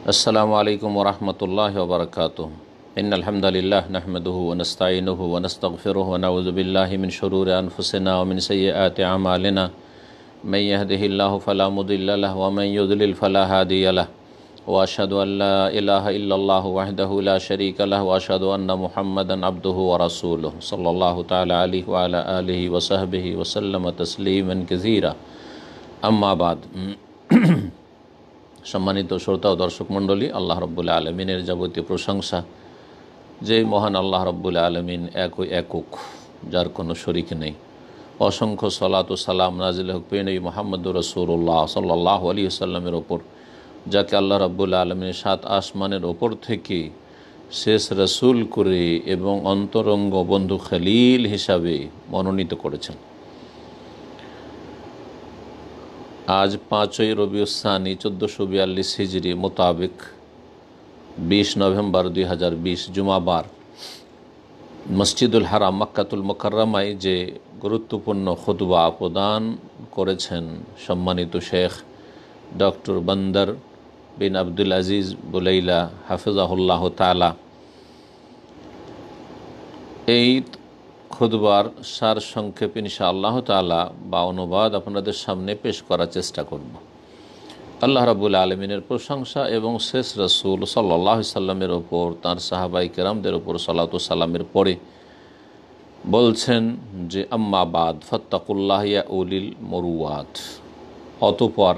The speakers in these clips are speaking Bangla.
السلام علیکم ورحمۃ اللہ وبرکاتہ ان الحمد للہ نحمد ونستعین ونستغفر ونعوذ باللہ من شرور انفسنا ومن سیئات اعمالنا من يهده اللہ فلا مضل له ومن يضلل فلا هادي له واشهد ان لا اله الا الله وحده لا شريك له واشهد ان محمدا عبده ورسوله صلی اللہ تعالی علیہ وعلی آلہ وصحبه وسلم تسلیما کثیرا اما بعد সম্মানিত শ্রোতা ও দর্শক মণ্ডলী আল্লাহ রব্বুল্লা আলমিনের যাবতীয় প্রশংসা যে মহান আল্লাহ রব্বুল্লা আলমিন এক একক যার কোনো শরিক নেই অসংখ্য সলাত ও সালাম নাজিল হক পেনই মোহাম্মদ রসুল্লাহ সাল্লাহ আলী সাল্লামের ওপর যাকে আল্লাহ রব্বুল্লা আলমিনের সাত আসমানের ওপর থেকে শেষ রসুল করে এবং অন্তরঙ্গ বন্ধু খালিল হিসাবে মনোনীত করেছেন আজ পাঁচই উসানি চোদ্দোশো বিয়াল্লিশ হিজড়ি মোতাবেক বিশ নভেম্বর দুই হাজার বিশ জুমাবার মসজিদুল হারাম মক্কাতুল মোকাররামায় যে গুরুত্বপূর্ণ খুতবা প্রদান করেছেন সম্মানিত শেখ ডক্টর বন্দর বিন আব্দুল আজিজ বুলাইলা হাফিজাহুল্লাহ তালা এই খুদবার সার সংক্ষেপ ইনশা আল্লাহ তালা বা অনুবাদ আপনাদের সামনে পেশ করার চেষ্টা করব আল্লাহ রাবুল আলমিনের প্রশংসা এবং শেষ রসুল সাল্লাহ সাল্লামের ওপর তাঁর সাহাবাই কেরামদের ওপর সালাতু সালামের পরে বলছেন যে আম্মাবাদ ফত্তাকুল্লাহিয়া উলিল মরুয়াত অতপর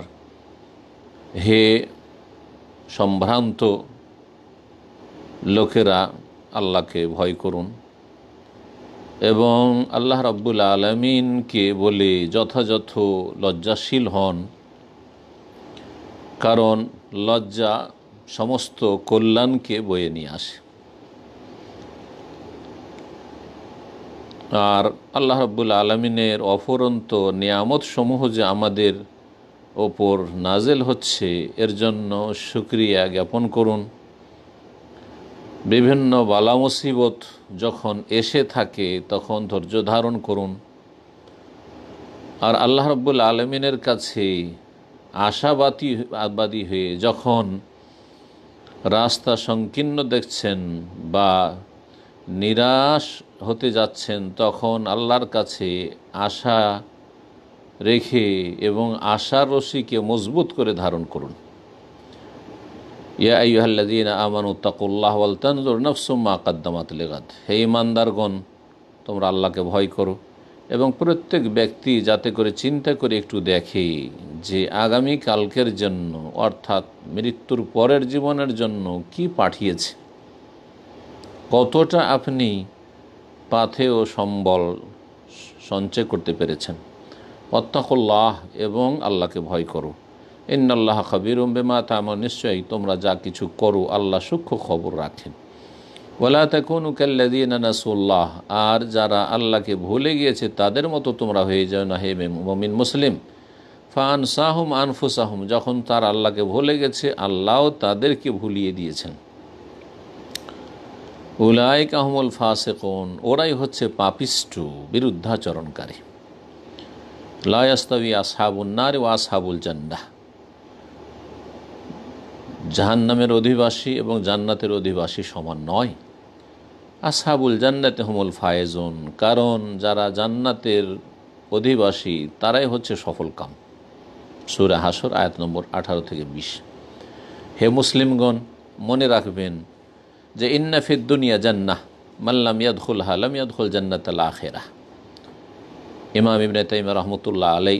হে সম্ভ্রান্ত লোকেরা আল্লাহকে ভয় করুন এবং আল্লাহ রব্বুল আলমিনকে বলে যথাযথ লজ্জাশীল হন কারণ লজ্জা সমস্ত কল্যাণকে বয়ে নিয়ে আসে আর আল্লাহ রব্বুল আলমিনের অফরন্ত নিয়ামত সমূহ যে আমাদের ওপর নাজেল হচ্ছে এর জন্য সুক্রিয়া জ্ঞাপন করুন বিভিন্ন বালা মুসিবত যখন এসে থাকে তখন ধৈর্য ধারণ করুন আর আল্লাহ রব্বুল আলমিনের কাছে আশাবাদী আবাদী হয়ে যখন রাস্তা সংকীর্ণ দেখছেন বা নিরাশ হতে যাচ্ছেন তখন আল্লাহর কাছে আশা রেখে এবং আশার রশিকে মজবুত করে ধারণ করুন আমান হে ইমানদারগণ তোমরা আল্লাহকে ভয় করো এবং প্রত্যেক ব্যক্তি যাতে করে চিন্তা করে একটু দেখে যে আগামী কালকের জন্য অর্থাৎ মৃত্যুর পরের জীবনের জন্য কি পাঠিয়েছে কতটা আপনি পাথে ও সম্বল সঞ্চয় করতে পেরেছেন অত্যাকল্লাহ এবং আল্লাহকে ভয় করো ইন্নাল্লাহ খবির বেমা তামর নিশ্চয়ই তোমরা যা কিছু করো আল্লাহ সূক্ষ্ম খবর রাখেন ওলা তেকুন উকাল্লাদিনাসুল্লাহ আর যারা আল্লাহকে ভুলে গিয়েছে তাদের মতো তোমরা হয়ে যাও না হে মমিন মুসলিম ফান আনফু সাহুম যখন তার আল্লাহকে ভুলে গেছে আল্লাহও তাদেরকে ভুলিয়ে দিয়েছেন কাহমুল আহমুল কোন ওরাই হচ্ছে পাপিষ্টু বিরুদ্ধাচরণকারী লায়াস্তাবি আসহাবুন্নার ও আসহাবুল জান্ডা জাহান্নামের অধিবাসী এবং জান্নাতের অধিবাসী সমান নয় আসাবুল জান্নাতে হুমুল ফায়েজন কারণ যারা জান্নাতের অধিবাসী তারাই হচ্ছে সফল কাম সুরা হাসর আয়াত নম্বর আঠারো থেকে বিশ হে মুসলিমগণ মনে রাখবেন যে ইন্নাফিদ দুনিয়া জান্নাহ মাল্লাম ইয়াদুল হালাম ইয়াদুল জান্নাত আখেরা ইমাম ইবনে তাইমা রহমতুল্লাহ আলাই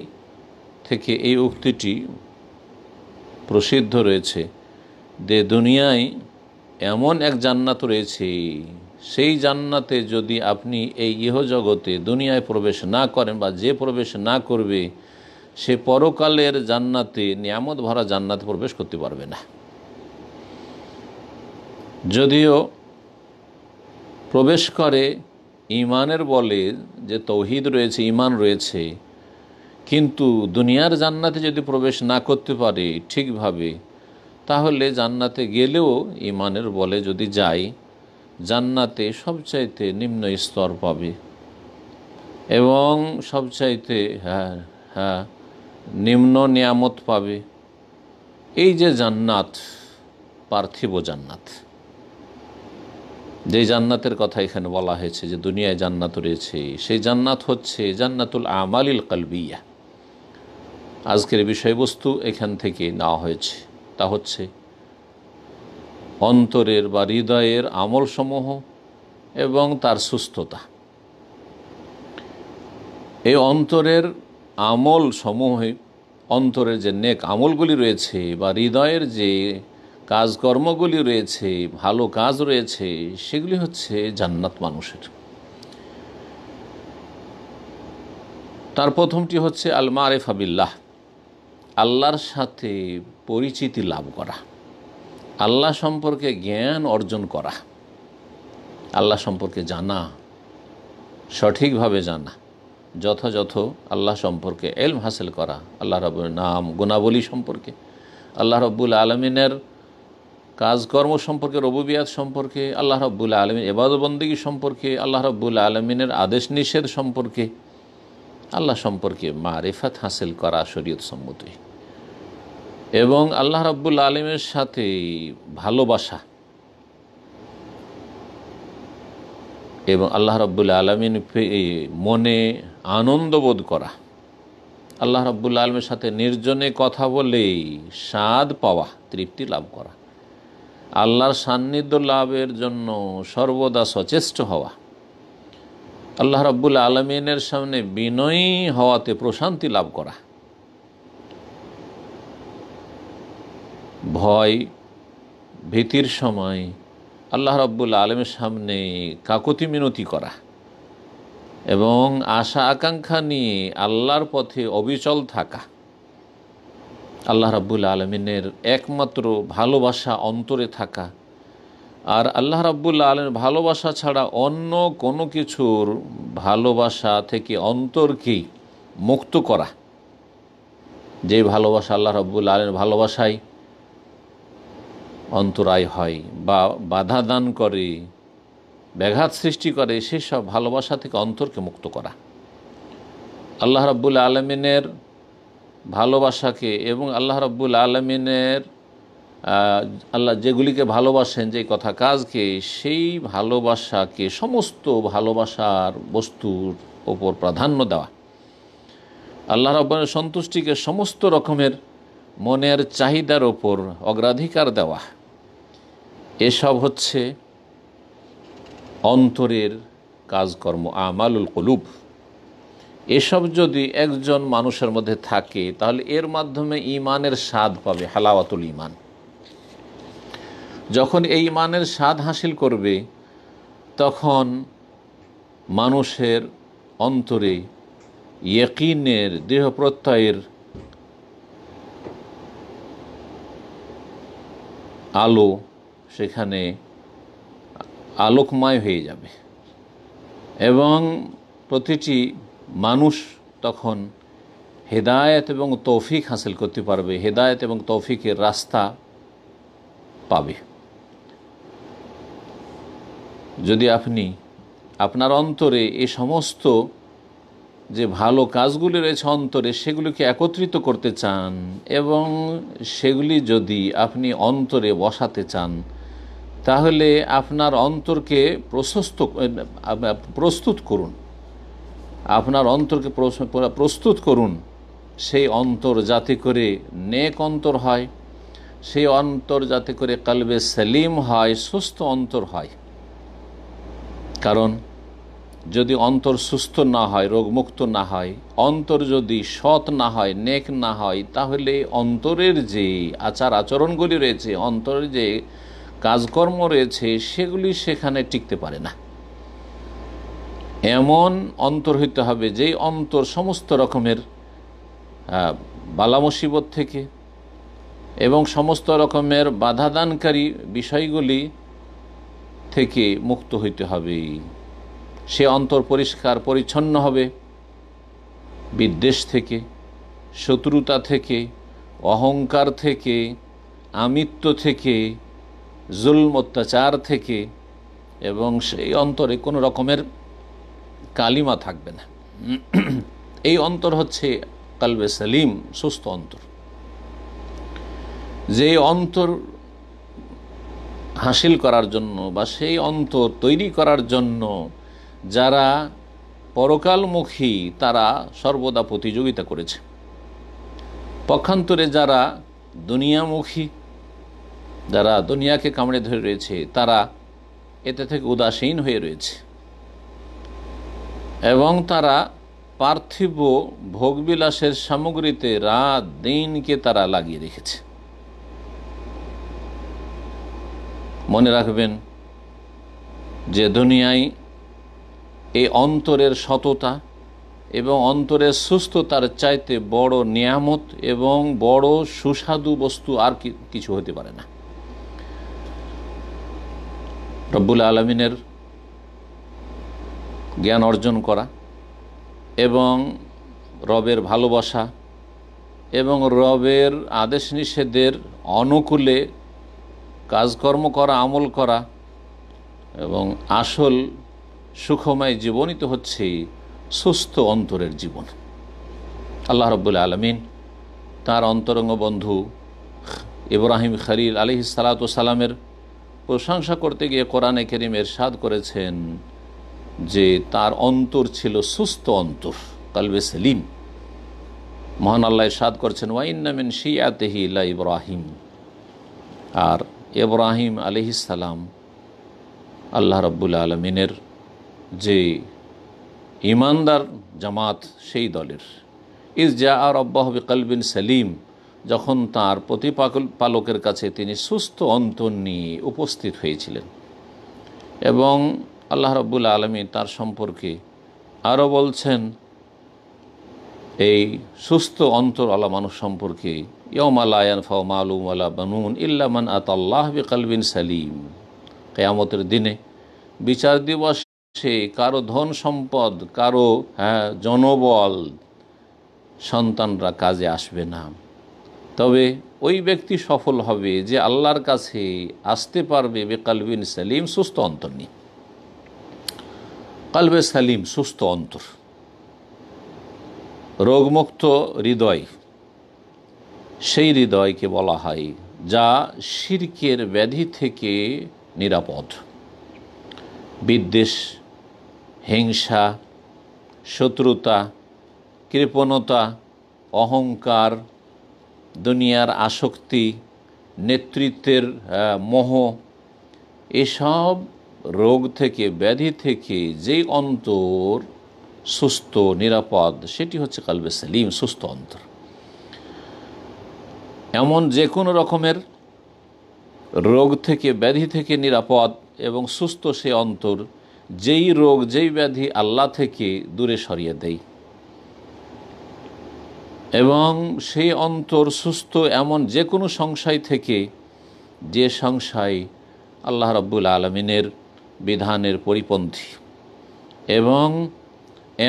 থেকে এই উক্তিটি প্রসিদ্ধ রয়েছে যে দুনিয়ায় এমন এক জান্নাত রয়েছে সেই জান্নাতে যদি আপনি এই ইহজগতে দুনিয়ায় প্রবেশ না করেন বা যে প্রবেশ না করবে সে পরকালের জান্নাতে নিয়ামত ভরা জান্নাতে প্রবেশ করতে পারবে না যদিও প্রবেশ করে ইমানের বলে যে তৌহিদ রয়েছে ইমান রয়েছে কিন্তু দুনিয়ার জান্নাতে যদি প্রবেশ না করতে পারে ঠিকভাবে তাহলে জান্নাতে গেলেও ইমানের বলে যদি যাই জান্নাতে সবচাইতে নিম্ন স্তর পাবে এবং সবচাইতে হ্যাঁ হ্যাঁ নিম্ন নিয়ামত পাবে এই যে জান্নাত পার্থিব জান্নাত যে জান্নাতের কথা এখানে বলা হয়েছে যে দুনিয়ায় জান্নাত রয়েছে সেই জান্নাত হচ্ছে জান্নাতুল আমালিল কালবিয়া আজকের বিষয়বস্তু এখান থেকে নেওয়া হয়েছে তা হচ্ছে অন্তরের বা হৃদয়ের আমলসমূহ এবং তার সুস্থতা এই অন্তরের আমল সমূহে অন্তরের যে নেক আমলগুলি রয়েছে বা হৃদয়ের যে কাজকর্মগুলি রয়েছে ভালো কাজ রয়েছে সেগুলি হচ্ছে জান্নাত মানুষের তার প্রথমটি হচ্ছে আল মারেফাবিল্লাহ আল্লাহর সাথে পরিচিতি লাভ করা আল্লাহ সম্পর্কে জ্ঞান অর্জন করা আল্লাহ সম্পর্কে জানা সঠিকভাবে জানা যথাযথ আল্লাহ সম্পর্কে এলম হাসিল করা আল্লাহ রবুল নাম গুণাবলী সম্পর্কে আল্লাহ রব্বুল আলমিনের কাজকর্ম সম্পর্কে রবুবিয়াদ সম্পর্কে আল্লাহ রব্বুল আলমিন এবাদবন্দিগী সম্পর্কে আল্লাহ রব্বুল আলমিনের আদেশ নিষেধ সম্পর্কে আল্লাহ সম্পর্কে মারিফাত হাসিল করা শরীয়ত সম্মতই এবং আল্লাহ রাব্বুল আলমের সাথে ভালোবাসা এবং আল্লাহ রাব্বুল আলমিন মনে আনন্দ বোধ করা আল্লাহ রাব্বুল আলমের সাথে নির্জনে কথা বলেই স্বাদ পাওয়া তৃপ্তি লাভ করা আল্লাহর সান্নিধ্য লাভের জন্য সর্বদা সচেষ্ট হওয়া আল্লাহ রাব্বুল আলমিনের সামনে বিনয়ী হওয়াতে প্রশান্তি লাভ করা ভয় ভীতির সময় আল্লাহ রব্বুল আলমের সামনে কাকতি মিনতি করা এবং আশা আকাঙ্ক্ষা নিয়ে আল্লাহর পথে অবিচল থাকা আল্লাহ রব্বুল আলমিনের একমাত্র ভালোবাসা অন্তরে থাকা আর আল্লাহ রাব্বুল আলমের ভালোবাসা ছাড়া অন্য কোনো কিছুর ভালোবাসা থেকে অন্তরকেই মুক্ত করা যে ভালোবাসা আল্লাহ রাব্বুল আলমের ভালোবাসায় অন্তরায় হয় বা বাধা দান করে ব্যাঘাত সৃষ্টি করে সেসব ভালোবাসা থেকে অন্তরকে মুক্ত করা আল্লাহ রব্বুল আলমিনের ভালোবাসাকে এবং আল্লাহ রব্বুল আলমিনের আল্লাহ যেগুলিকে ভালোবাসেন যে কথা কাজকে সেই ভালোবাসাকে সমস্ত ভালোবাসার বস্তুর ওপর প্রাধান্য দেওয়া আল্লাহ রব্বানের সন্তুষ্টিকে সমস্ত রকমের মনের চাহিদার ওপর অগ্রাধিকার দেওয়া এসব হচ্ছে অন্তরের কাজকর্ম আমালুল কলুব এসব যদি একজন মানুষের মধ্যে থাকে তাহলে এর মাধ্যমে ইমানের স্বাদ পাবে হালাওয়াতুল ইমান যখন এই ইমানের স্বাদ হাসিল করবে তখন মানুষের অন্তরে ইয়কিনের দেহ প্রত্যয়ের আলো সেখানে আলোকময় হয়ে যাবে এবং প্রতিটি মানুষ তখন হেদায়ত এবং তৌফিক হাসিল করতে পারবে হেদায়ত এবং তৌফিকের রাস্তা পাবে যদি আপনি আপনার অন্তরে এ সমস্ত যে ভালো কাজগুলি রয়েছে অন্তরে সেগুলিকে একত্রিত করতে চান এবং সেগুলি যদি আপনি অন্তরে বসাতে চান তাহলে আপনার অন্তরকে প্রশস্ত প্রস্তুত করুন আপনার অন্তরকে প্রস্তুত করুন সেই অন্তর যাতে করে নেক অন্তর হয় সেই অন্তর যাতে করে কালবে সেলিম হয় সুস্থ অন্তর হয় কারণ যদি অন্তর সুস্থ না হয় রোগমুক্ত না হয় অন্তর যদি সৎ না হয় নেক না হয় তাহলে অন্তরের যে আচার আচরণগুলি রয়েছে অন্তরের যে কাজকর্ম রয়েছে সেগুলি সেখানে টিকতে পারে না এমন অন্তর হইতে হবে যেই অন্তর সমস্ত রকমের বালা মুসিবত থেকে এবং সমস্ত রকমের বাধাদানকারী বিষয়গুলি থেকে মুক্ত হইতে হবে সে অন্তর পরিষ্কার পরিচ্ছন্ন হবে বিদ্বেষ থেকে শত্রুতা থেকে অহংকার থেকে আমিত্ব থেকে জুলম অত্যাচার থেকে এবং সেই অন্তরে কোনো রকমের কালিমা থাকবে না এই অন্তর হচ্ছে কালবে সালিম সুস্থ অন্তর যে অন্তর হাসিল করার জন্য বা সেই অন্তর তৈরি করার জন্য যারা পরকালমুখী তারা সর্বদা প্রতিযোগিতা করেছে পক্ষান্তরে যারা দুনিয়ামুখী যারা দুনিয়াকে কামড়ে ধরে রয়েছে তারা এতে থেকে উদাসীন হয়ে রয়েছে এবং তারা পার্থিব ভোগবিলাসের সামগ্রীতে রাত দিনকে তারা লাগিয়ে রেখেছে মনে রাখবেন যে দুনিয়ায় এই অন্তরের সততা এবং অন্তরের সুস্থতার চাইতে বড় নিয়ামত এবং বড় সুস্বাদু বস্তু আর কিছু হতে পারে না রব্বুল আলমিনের জ্ঞান অর্জন করা এবং রবের ভালোবাসা এবং রবের আদেশ নিষেধের অনুকূলে কাজকর্ম করা আমল করা এবং আসল সুখময় জীবনই তো হচ্ছে সুস্থ অন্তরের জীবন আল্লাহ রব্বুল আলমিন তার অন্তরঙ্গ বন্ধু ইব্রাহিম খালিল আলি সালামের প্রশংসা করতে গিয়ে কোরআনে কেরিম এরশাদ করেছেন যে তার অন্তর ছিল সুস্থ অন্তর কালবে সেলিম মহান আল্লাহ সাদ করছেন ওয়াইন্নামিন শিয়াতেহি ইলা ইব্রাহিম আর ইব্রাহিম আলিহিসাল্লাম আল্লাহ রব্বুল আলমিনের যে ইমানদার জামাত সেই দলের ইস জা আর অব্বাহবি কলবিন সেলিম যখন তার প্রতিপালকের কাছে তিনি সুস্থ অন্তর নিয়ে উপস্থিত হয়েছিলেন এবং আল্লাহ রব্বুল আলমী তার সম্পর্কে আরও বলছেন এই সুস্থ অন্তর আলা মানুষ সম্পর্কে ইয়মালায়ন ফাও মালুম আলা বানুন ইল্লামান আতাল্লাহ বিকালবিন সালিম কেয়ামতের দিনে বিচার দিবসে কারো ধন সম্পদ কারো হ্যাঁ জনবল সন্তানরা কাজে আসবে না তবে ওই ব্যক্তি সফল হবে যে আল্লাহর কাছে আসতে পারবে বে কালবিন সালিম সুস্থ অন্তর নিয়ে কালবে সালিম সুস্থ অন্তর রোগমুক্ত হৃদয় সেই হৃদয়কে বলা হয় যা শিরকের ব্যাধি থেকে নিরাপদ বিদ্বেষ হিংসা শত্রুতা কৃপণতা অহংকার দুনিয়ার আসক্তি নেতৃত্বের মোহ এসব রোগ থেকে ব্যাধি থেকে যেই অন্তর সুস্থ নিরাপদ সেটি হচ্ছে কালবে সেলিম সুস্থ অন্তর এমন যে কোনো রকমের রোগ থেকে ব্যাধি থেকে নিরাপদ এবং সুস্থ সে অন্তর যেই রোগ যেই ব্যাধি আল্লাহ থেকে দূরে সরিয়ে দেয় এবং সেই অন্তর সুস্থ এমন যে কোনো সংশয় থেকে যে সংশয় আল্লাহ রব্বুল আলমিনের বিধানের পরিপন্থী এবং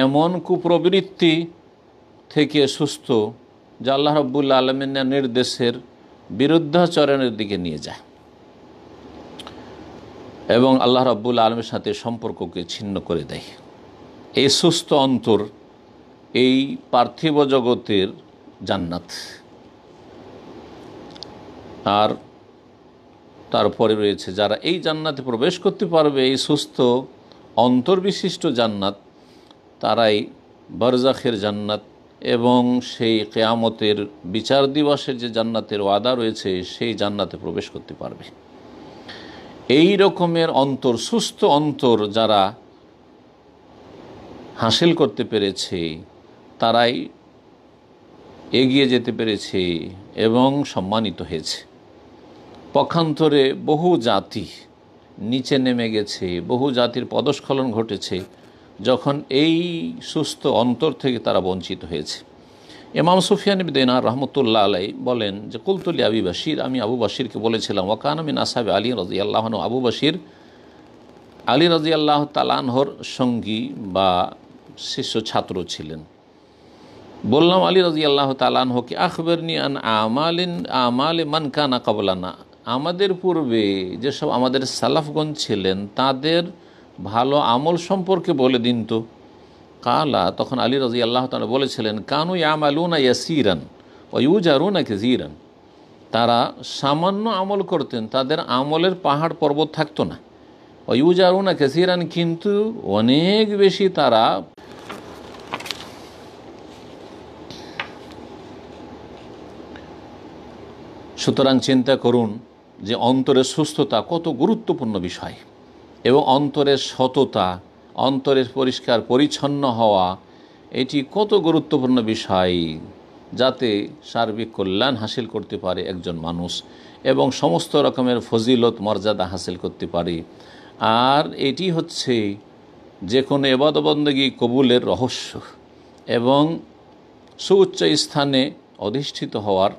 এমন কুপ্রবৃত্তি থেকে সুস্থ যা আল্লাহ রব্বুল আলমিনের নির্দেশের বিরুদ্ধাচরণের দিকে নিয়ে যায় এবং আল্লাহ রব্বুল আলমের সাথে সম্পর্ককে ছিন্ন করে দেয় এই সুস্থ অন্তর এই পার্থিব জগতের জান্নাত আর তারপরে রয়েছে যারা এই জান্নাতে প্রবেশ করতে পারবে এই সুস্থ অন্তর্বিশিষ্ট জান্নাত তারাই বারজাখের জান্নাত এবং সেই কেয়ামতের বিচার দিবসের যে জান্নাতের ওয়াদা রয়েছে সেই জান্নাতে প্রবেশ করতে পারবে এই রকমের অন্তর সুস্থ অন্তর যারা হাসিল করতে পেরেছে তারাই এগিয়ে যেতে পেরেছে এবং সম্মানিত হয়েছে পক্ষান্তরে বহু জাতি নিচে নেমে গেছে বহু জাতির পদস্খলন ঘটেছে যখন এই সুস্থ অন্তর থেকে তারা বঞ্চিত হয়েছে এমাম সুফিয়ান দেনা রহমতুল্লাহ আলাই বলেন যে কুলতুলি আবি বাসির আমি আবু বাসিরকে বলেছিলাম আমি নাসাবে আলী রাজি আল্লাহন আবু বাসির আলী রাজি আল্লাহ তালানহর সঙ্গী বা শিষ্য ছাত্র ছিলেন বললাম আলী রাজি আল্লাহ তালানহকে আখবর নি আন আমালিন আমালে মানকানা কবলানা আমাদের পূর্বে যেসব আমাদের সালাফগণ ছিলেন তাদের ভালো আমল সম্পর্কে বলে দিন তো কালা তখন আলী রাজি আল্লাহ তালা বলেছিলেন কানু ইয়ামালুনা ইয়াসিরান ও ইউজারুনা কিজিরান তারা সামান্য আমল করতেন তাদের আমলের পাহাড় পর্বত থাকতো না ও ইউজারুনা কেসিরান কিন্তু অনেক বেশি তারা সুতরাং চিন্তা করুন যে অন্তরের সুস্থতা কত গুরুত্বপূর্ণ বিষয় এবং অন্তরের সততা অন্তরের পরিষ্কার পরিচ্ছন্ন হওয়া এটি কত গুরুত্বপূর্ণ বিষয় যাতে সার্বিক কল্যাণ হাসিল করতে পারে একজন মানুষ এবং সমস্ত রকমের ফজিলত মর্যাদা হাসিল করতে পারে আর এটি হচ্ছে যে কোনো এবাদবন্দগী কবুলের রহস্য এবং সুউচ্চ স্থানে অধিষ্ঠিত হওয়ার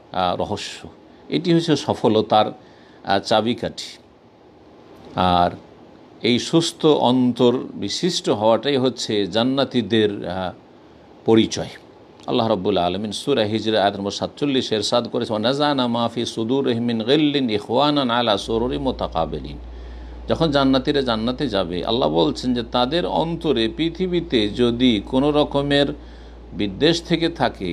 রহস্য এটি হচ্ছে সফলতার চাবিকাঠি আর এই সুস্থ অন্তর বিশিষ্ট হওয়াটাই হচ্ছে জান্নাতিদের পরিচয় আল্লাহ রব্বুল আলমিন সুরা হিজরা আয়াত নম্বর সাতচল্লিশ এরশাদ করেছে নাজানা মাফি সুদুর রহমিন গেল্লিন ইহওয়ানান আলা সরুরি মোতাকাবেলিন যখন জান্নাতিরা জান্নাতে যাবে আল্লাহ বলছেন যে তাদের অন্তরে পৃথিবীতে যদি কোনো রকমের বিদ্বেষ থেকে থাকে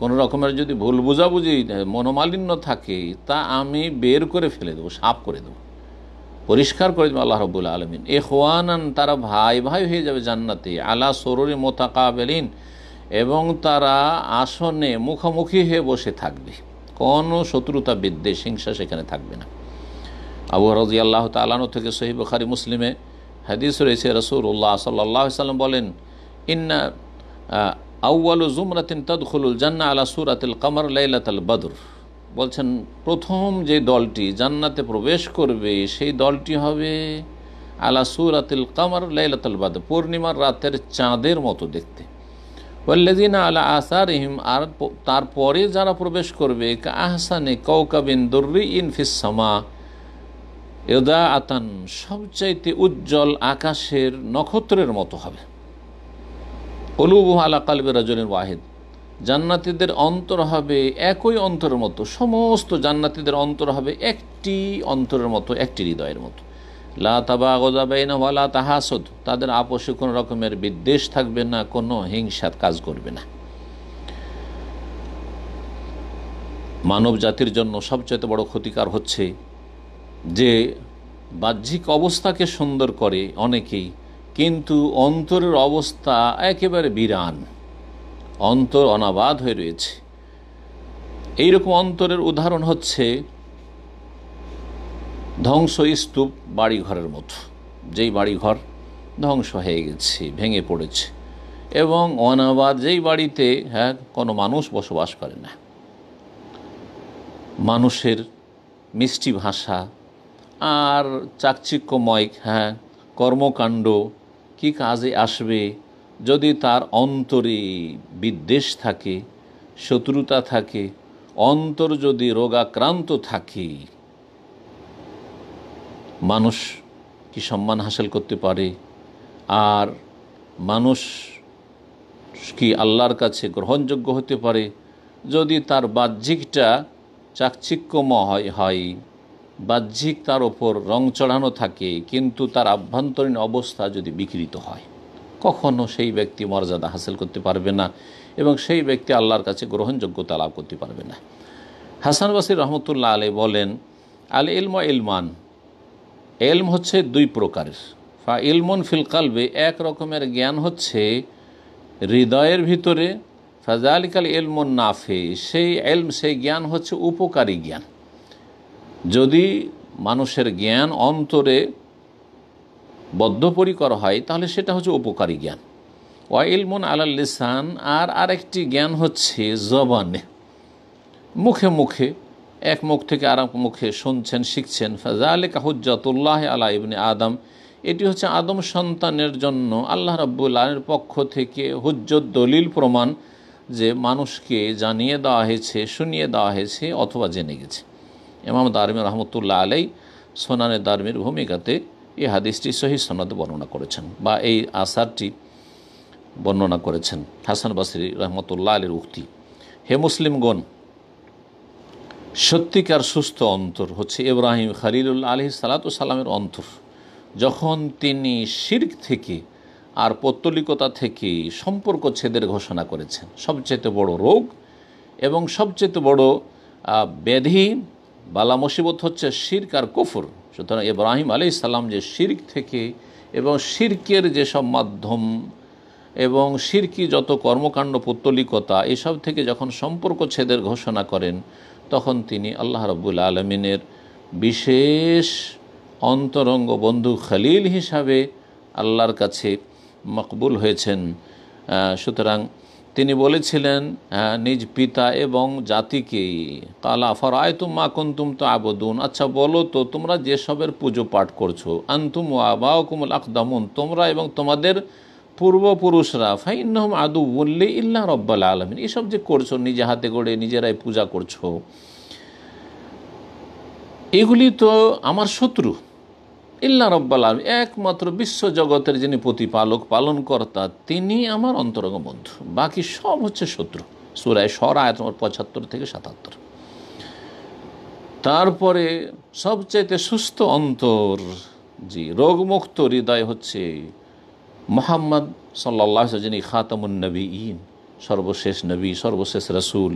কোনো রকমের যদি ভুল বুঝাবুঝি মনোমালিন্য থাকে তা আমি বের করে ফেলে দেবো সাফ করে দেবো পরিষ্কার করে দেবো আল্লাহ রবুল্লা আলমিন এ হোয়ানান তারা ভাই ভাই হয়ে যাবে জান্নাতে আলা সরুরি মোতাকাবেলিন এবং তারা আসনে মুখোমুখি হয়ে বসে থাকবে কোনো শত্রুতা বিদ্বেষ হিংসা সেখানে থাকবে না আবু রাজি আল্লাহ তালানো থেকে সহিব খারি মুসলিমে হাদিস রয়েছে রসুল্লাহ সাল্লাহ সাল্লাম বলেন ইন্না আউ্য়াল জুমরাতিন তদখলুল জান্না আলা সুরাতিল কামার লাইলাতাল বাদুর বলছেন প্রথম যে দলটি জান্নাতে প্রবেশ করবে সেই দলটি হবে আলা সুরাতিল কামার লাইলাতাল বাদুর পূর্ণিমার রাতের চাঁদের মতো দেখতে বললেদিন আলা আসার ইহিম আর তারপরে যারা প্রবেশ করবে আহসানে কৌকাবিন দুর্রি ইনফিসামা এদা আতান সবচাইতে উজ্জ্বল আকাশের নক্ষত্রের মতো হবে কলুবু আলা কালবে রাজনের ওয়াহেদ জান্নাতিদের অন্তর হবে একই অন্তরের মতো সমস্ত জান্নাতিদের অন্তর হবে একটি অন্তরের মতো একটি হৃদয়ের মতো লা তাহাসদ তাদের আপোষে কোনো রকমের বিদ্বেষ থাকবে না কোনো হিংসার কাজ করবে না মানব জাতির জন্য সবচেয়ে বড় ক্ষতিকার হচ্ছে যে বাহ্যিক অবস্থাকে সুন্দর করে অনেকেই কিন্তু অন্তরের অবস্থা একেবারে বিরান অন্তর অনাবাদ হয়ে রয়েছে এইরকম অন্তরের উদাহরণ হচ্ছে ধ্বংস স্তূপ বাড়িঘরের মতো যেই বাড়িঘর ধ্বংস হয়ে গেছে ভেঙে পড়েছে এবং অনাবাদ যেই বাড়িতে হ্যাঁ কোনো মানুষ বসবাস করে না মানুষের মিষ্টি ভাষা আর চাকচিক্যময় হ্যাঁ কর্মকাণ্ড কি কাজে আসবে যদি তার অন্তরে বিদ্বেষ থাকে শত্রুতা থাকে অন্তর যদি রোগাক্রান্ত থাকে মানুষ কি সম্মান হাসিল করতে পারে আর মানুষ কি আল্লাহর কাছে গ্রহণযোগ্য হতে পারে যদি তার বাহ্যিকটা চাকচিক্যময় হয় বাহ্যিক তার ওপর রং চড়ানো থাকে কিন্তু তার আভ্যন্তরীণ অবস্থা যদি বিকৃত হয় কখনও সেই ব্যক্তি মর্যাদা হাসিল করতে পারবে না এবং সেই ব্যক্তি আল্লাহর কাছে গ্রহণযোগ্যতা লাভ করতে পারবে না হাসান বাসির রহমতুল্লাহ আলী বলেন আল ইলম ইলমান এলম হচ্ছে দুই প্রকারের ফা ইলমন ফিলকালবে এক রকমের জ্ঞান হচ্ছে হৃদয়ের ভিতরে ফাজালিকাল এলমন নাফে সেই এলম সেই জ্ঞান হচ্ছে উপকারী জ্ঞান যদি মানুষের জ্ঞান অন্তরে বদ্ধপরিকর হয় তাহলে সেটা হচ্ছে উপকারী জ্ঞান ওয়াইলমন আলাল লিসান আর আরেকটি জ্ঞান হচ্ছে জবানে মুখে মুখে এক মুখ থেকে আর মুখে শুনছেন শিখছেন ফাজা কাহুজাতুল্লাহ আলা ইবনে আদম এটি হচ্ছে আদম সন্তানের জন্য আল্লাহ রব্বুল্লাহের পক্ষ থেকে হুজ্জত দলিল প্রমাণ যে মানুষকে জানিয়ে দেওয়া হয়েছে শুনিয়ে দেওয়া হয়েছে অথবা জেনে গেছে ইমাম দারমি রহমতুল্লাহ আলাই সোনানে দারমির ভূমিকাতে এই হাদিসটি সহি সনদ বর্ণনা করেছেন বা এই আসারটি বর্ণনা করেছেন হাসান বাসরি রহমতুল্লাহ আলীর উক্তি হে মুসলিমগণ সত্যিকার সুস্থ অন্তর হচ্ছে ইব্রাহিম খালিলুল্লা আলহি সালাতু সালামের অন্তর যখন তিনি শির্ক থেকে আর পত্তলিকতা থেকে সম্পর্ক ছেদের ঘোষণা করেছেন সবচেয়ে বড় রোগ এবং সবচেয়ে বড় ব্যাধি বালা মুসিবত হচ্ছে শির্ক আর কুফুর সুতরাং ইব্রাহিম আলি সালাম যে শির্ক থেকে এবং শির্কের যেসব মাধ্যম এবং শিরকি যত কর্মকাণ্ড পুত্তলিকতা এসব থেকে যখন সম্পর্ক ছেদের ঘোষণা করেন তখন তিনি আল্লাহ রব্বুল আলমিনের বিশেষ অন্তরঙ্গ বন্ধু খালিল হিসাবে আল্লাহর কাছে মকবুল হয়েছেন সুতরাং তিনি বলেছিলেন হ্যাঁ, নিজ পিতা এবং জাতিকেই কালা তুম মা কুন্তুম তো আবদুন আচ্ছা বলো তো তোমরা যেসবের পুজো পাঠ করছো আন্তুম ও আবাও কুমুল আকদামুন তোমরা এবং তোমাদের পূর্বপুরুষরা ফাইনহম আদু বললে ইল্লা রব্বাল আলমিন এসব যে করছো নিজে হাতে গড়ে নিজেরাই পূজা করছো এগুলি তো আমার শত্রু ইল্লা রব্বাল আলম একমাত্র বিশ্বজগতের যিনি প্রতিপালক পালনকর্তা তিনি আমার অন্তরঙ্গ বন্ধু বাকি সব হচ্ছে শত্রু সুরায় স্বর আয়াত পঁচাত্তর থেকে সাতাত্তর তারপরে সবচাইতে সুস্থ অন্তর জি রোগমুক্ত হৃদয় হচ্ছে মোহাম্মদ সাল্লাহ যিনি খাতামুন নবী ইন সর্বশেষ নবী সর্বশেষ রসুল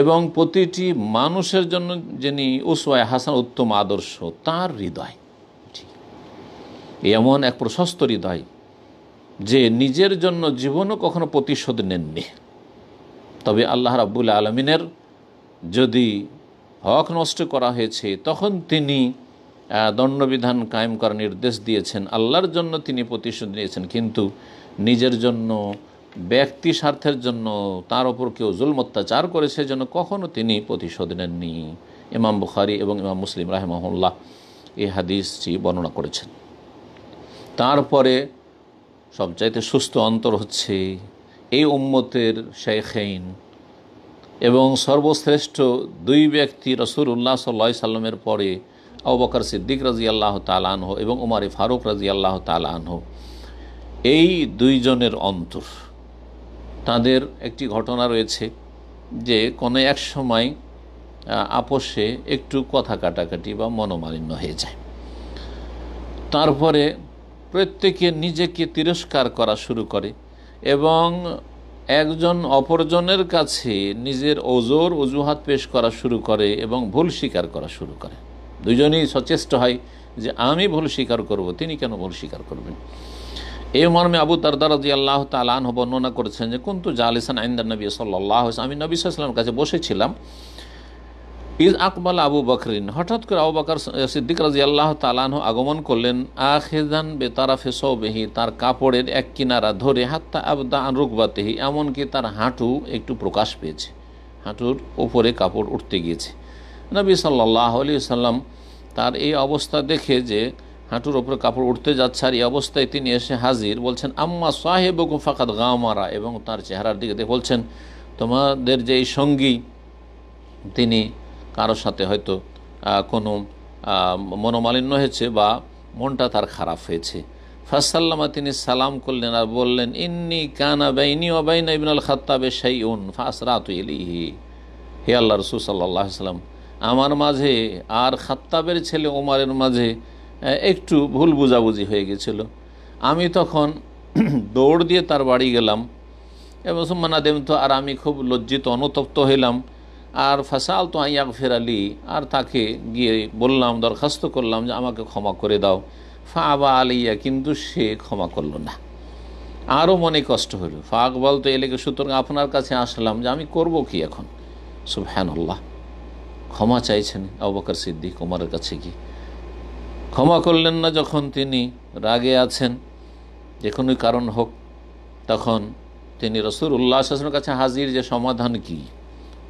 এবং প্রতিটি মানুষের জন্য যিনি উসওয়ায় হাসান উত্তম আদর্শ তার হৃদয় এমন এক প্রশস্ত হৃদয় যে নিজের জন্য জীবনও কখনো প্রতিশোধ নেননি তবে আল্লাহ রাব্বুল আলমিনের যদি হক নষ্ট করা হয়েছে তখন তিনি দণ্ডবিধান কায়েম করার নির্দেশ দিয়েছেন আল্লাহর জন্য তিনি প্রতিশোধ নিয়েছেন কিন্তু নিজের জন্য ব্যক্তি স্বার্থের জন্য তার ওপর কেউ জুল অত্যাচার করে সেজন্য কখনও তিনি প্রতিশোধ নেননি ইমাম বুখারি এবং ইমাম মুসলিম রাহেমহল্লাহ এই হাদিসটি বর্ণনা করেছেন তারপরে সবচাইতে সুস্থ অন্তর হচ্ছে এই উম্মতের শেখেইন এবং সর্বশ্রেষ্ঠ দুই ব্যক্তি রসুল উল্লাহ সাল্লা সাল্লামের পরে অবকর সিদ্দিক রাজি আল্লাহ তালানহ এবং উমারে ফারুক রাজি আল্লাহ তালানহ এই দুইজনের অন্তর তাদের একটি ঘটনা রয়েছে যে কোনো এক সময় আপোষে একটু কথা কাটাকাটি বা মনোমালিন্য হয়ে যায় তারপরে প্রত্যেকে নিজেকে তিরস্কার করা শুরু করে এবং একজন অপরজনের কাছে নিজের ওজোর অজুহাত পেশ করা শুরু করে এবং ভুল স্বীকার করা শুরু করে দুজনেই সচেষ্ট হয় যে আমি ভুল স্বীকার করব তিনি কেন ভুল স্বীকার করবেন এই মর্মে আবু তারদারাজি আল্লাহ তালাহ বর্ণনা করেছেন যে কিন্তু জালিসান আইন্দার নবী সাল্লাহ আমি নবী সাল্লামের কাছে বসেছিলাম ইজ আকবাল আবু বকরিন হঠাৎ করে আবু বকর সিদ্দিক রাজি আল্লাহ তালানহ আগমন করলেন আখেজান বেতারা ফেসবেহি তার কাপড়ের এক কিনারা ধরে হাত্তা আবদা রুকবাতেহি এমনকি তার হাঁটু একটু প্রকাশ পেয়েছে হাঁটুর ওপরে কাপড় উঠতে গিয়েছে নবী সাল্লাহ আলি সাল্লাম তার এই অবস্থা দেখে যে হাঁটুর ওপরে কাপড় উঠতে যাচ্ছে আর এই অবস্থায় তিনি এসে হাজির বলছেন আম্মা সাহেব ফাকাত মারা এবং তার চেহারার দিকে বলছেন তোমাদের যে সঙ্গী তিনি কারোর সাথে হয়তো কোনো মনোমালিন্য হয়েছে বা মনটা তার খারাপ হয়েছে ফাসাল্লামা তিনি সালাম করলেন আর বললেন ইন্নি কানা বাইনি অবাইন ইবনুল খাত্তাবে সেই উন ফাসরাত ইলিহি হে আল্লাহ রসুল সাল্লাহ সাল্লাম আমার মাঝে আর খাত্তাবের ছেলে ওমারের মাঝে একটু ভুল বুঝাবুঝি হয়ে গেছিল আমি তখন দৌড় দিয়ে তার বাড়ি গেলাম এবং দেব তো আর আমি খুব লজ্জিত অনুতপ্ত হইলাম আর ফাসাল তো আইয়াক ফের আলী আর তাকে গিয়ে বললাম দরখাস্ত করলাম যে আমাকে ক্ষমা করে দাও ফা আবা আলিয়া কিন্তু সে ক্ষমা করল না আরও মনে কষ্ট হলো ফা আকবাল তো এলেকে সুতরাং আপনার কাছে আসলাম যে আমি করব কি এখন সুবহানাল্লাহ ক্ষমা চাইছেন অবকার সিদ্দিক কুমারের কাছে গিয়ে ক্ষমা করলেন না যখন তিনি রাগে আছেন যে কোনো কারণ হোক তখন তিনি রসুর উল্লাহ আসলামের কাছে হাজির যে সমাধান কী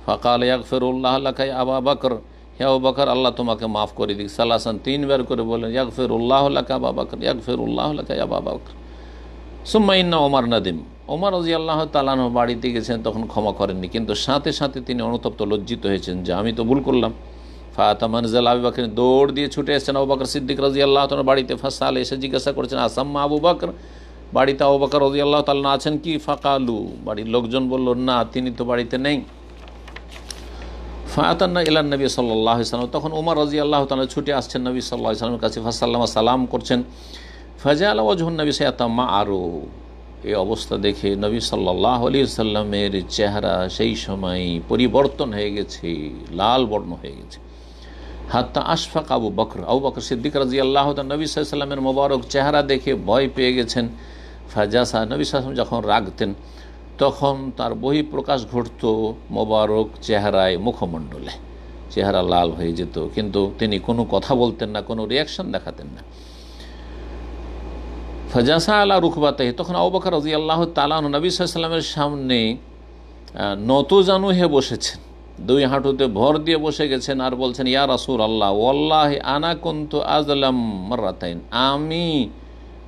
ফকাল ইয়াকফিরুল্লাহ লাখাই আবা বাকর হে বাকর আল্লাহ তোমাকে মাফ করে দিক সালাসান তিনবার করে বলেন ইয়াকফিরুল্লাহ লাখা আবা বাকর ইয়াকফিরুল্লাহ লাখাই আবা বাকর সুম্মাইন্না ওমার নাদিম ওমর রাজি আল্লাহ তালানো বাড়িতে গেছেন তখন ক্ষমা করেননি কিন্তু সাথে সাথে তিনি অনুতপ্ত লজ্জিত হয়েছেন যে আমি তো ভুল করলাম মানজাল আবু বাকর দৌড় দিয়ে ছুটে এসেছেন আবু বাকর সিদ্দিক রাজি আল্লাহ তোমার বাড়িতে ফাঁসাল এসে জিজ্ঞাসা করেছেন আসাম্মা আবু বাকর বাড়িতে আবু বাকর রাজি আল্লাহ তাল্লাহ আছেন কি ফাঁকালু বাড়ির লোকজন বলল না তিনি তো বাড়িতে নেই ফাঁতান্না ইলান নবী সাল্লাহ ইসলাম তখন ওমর রাজি আল্লাহ তালা ছুটে আসছেন নবী সাল্লাহ ইসলামের কাছে ফাসাল্লামা সালাম করছেন ফাজা আল্লাহ ওজহন নবী সায়াতাম্মা আরও এই অবস্থা দেখে নবী সাল্লাহ আলী সাল্লামের চেহারা সেই সময় পরিবর্তন হয়ে গেছে লাল বর্ণ হয়ে গেছে হাত্তা আশফাক আবু বকর আবু বকর সিদ্দিক রাজি আল্লাহ নবী সাল্লামের মোবারক চেহারা দেখে ভয় পেয়ে গেছেন সাহা নবী সাহা যখন রাগতেন তখন তার বহি প্রকাশ ঘটত মোবারক চেহারায় মুখমণ্ডলে চেহারা লাল হয়ে যেত কিন্তু তিনি কোনো কথা বলতেন না কোনো রিয়াকশন দেখাতেন না ফজাসা আলা রুখবাতে তখন আবাকার রাজি আল্লাহ তালান নবী সাল্লামের সামনে নতজানু হয়ে বসেছেন দুই হাঁটুতে ভর দিয়ে বসে গেছেন আর বলছেন ইয়া রাসুল আল্লাহ ওল্লাহ আনা কন্তু আজলাম মারাতাইন আমি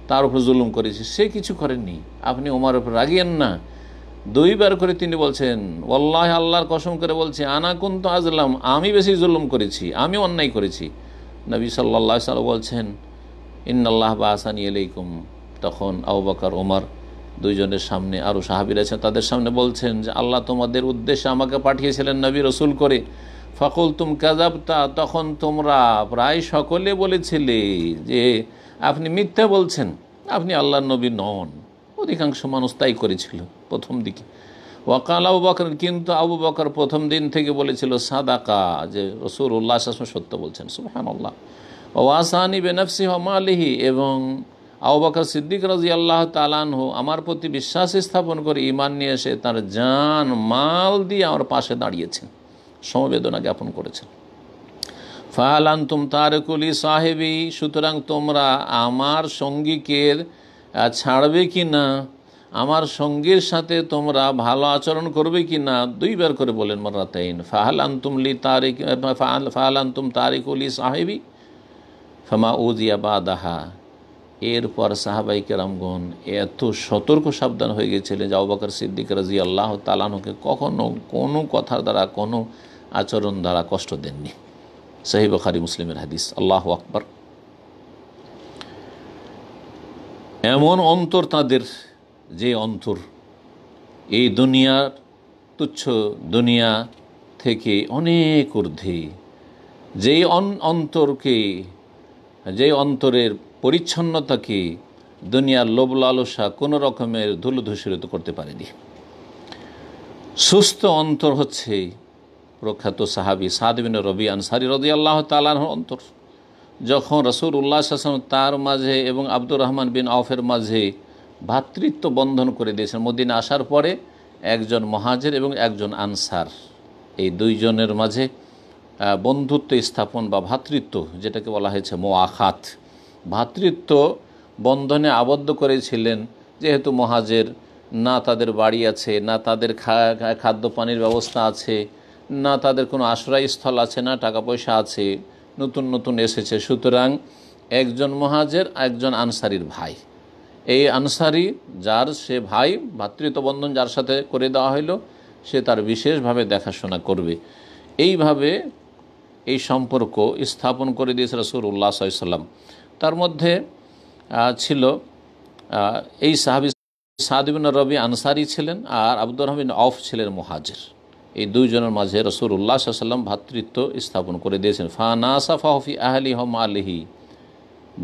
তার উপরে জুলুম করেছি সে কিছু করেনি আপনি ওমার উপর রাগিয়েন না দুইবার করে তিনি বলছেন ওল্লাহ আল্লাহর কসম করে বলছে আনা কুন্ত আজলাম আমি বেশি জুলুম করেছি আমি অন্যায় করেছি নবী সাল্লা সাল বলছেন ইন্নাল্লাহ বা আসানি আলাইকুম তখন আউবাকার ওমর দুইজনের সামনে আরও সাহাবির আছেন তাদের সামনে বলছেন যে আল্লাহ তোমাদের উদ্দেশ্যে আমাকে পাঠিয়েছিলেন নবী রসুল করে ফকুল তুম কাজাবতা তখন তোমরা প্রায় সকলে বলেছিলে যে আপনি মিথ্যা বলছেন আপনি আল্লাহ নবী নন অধিকাংশ মানুষ তাই করেছিল প্রথম দিকে ওয়াকাল আবু বকর কিন্তু আবু বকর প্রথম দিন থেকে বলেছিল সাদাকা যে রসুর উল্লাহ আসম সত্য বলছেন সুহান আল্লাহ ওয়াসানি বেনাফসি হমালিহি এবং আবু বকর সিদ্দিক রাজি আল্লাহ তালানহ আমার প্রতি বিশ্বাস স্থাপন করে ইমান নিয়ে এসে তার জান মাল দিয়ে আমার পাশে দাঁড়িয়েছেন সমবেদনা জ্ঞাপন করেছেন ফালান তুম তারকুলি সাহেবি সুতরাং তোমরা আমার সঙ্গীকের ছাড়বে কি না আমার সঙ্গীর সাথে তোমরা ভালো আচরণ করবে কি না দুইবার করে বলেন মরাতাইন ফাহাল আন্তুম লি তারিক ফাহাল আন্তুম তারিক উলি সাহেবি ফমা উদিয়া বা দাহা এরপর সাহাবাই কেরামগণ এত সতর্ক সাবধান হয়ে গেছিলেন যে অবাকর সিদ্দিক রাজি আল্লাহ তালানহকে কখনো কোনো কথার দ্বারা কোনো আচরণ দ্বারা কষ্ট দেননি সাহিব খারি মুসলিমের হাদিস আল্লাহ আকবর এমন অন্তর তাদের যে অন্তর এই দুনিয়ার তুচ্ছ দুনিয়া থেকে অনেক ঊর্ধ্বে যেই অন্তরকে যেই অন্তরের পরিচ্ছন্নতাকে দুনিয়ার লোভ লালসা কোনো রকমের ধুলো ধূসরিত করতে পারেনি সুস্থ অন্তর হচ্ছে প্রখ্যাত সাহাবি সাদবিন রবি আনসারি রদি আল্লাহ তালার অন্তর যখন রসুল উল্লাহ আসলাম তার মাঝে এবং আব্দুর রহমান বিন আউফের মাঝে ভাতৃত্ব বন্ধন করে দিয়েছেন মদিন আসার পরে একজন মহাজের এবং একজন আনসার এই দুইজনের মাঝে বন্ধুত্ব স্থাপন বা ভ্রাতৃত্ব যেটাকে বলা হয়েছে মো আখাত ভাতৃত্ব বন্ধনে আবদ্ধ করেছিলেন যেহেতু মহাজের না তাদের বাড়ি আছে না তাদের খাদ্য পানির ব্যবস্থা আছে না তাদের কোনো আশ্রয়স্থল আছে না টাকা পয়সা আছে নতুন নতুন এসেছে সুতরাং একজন মহাজের একজন আনসারির ভাই এই আনসারি যার সে ভাই ভাতৃত্ববন্ধন যার সাথে করে দেওয়া হইল সে তার বিশেষভাবে দেখাশোনা করবে এইভাবে এই সম্পর্ক স্থাপন করে দিয়েছে রসুল উল্লাহ সাল্লাম তার মধ্যে ছিল এই সাহাবি সাদবিন রবি আনসারি ছিলেন আর আব্দুর রহমিন অফ ছিলেন মহাজের এই দুইজনের মাঝে রসুল্লাহ সাল্লাম ভাতৃত্ব স্থাপন করে দিয়েছেন ফানাসা ফাহফি আহলি হম আলিহি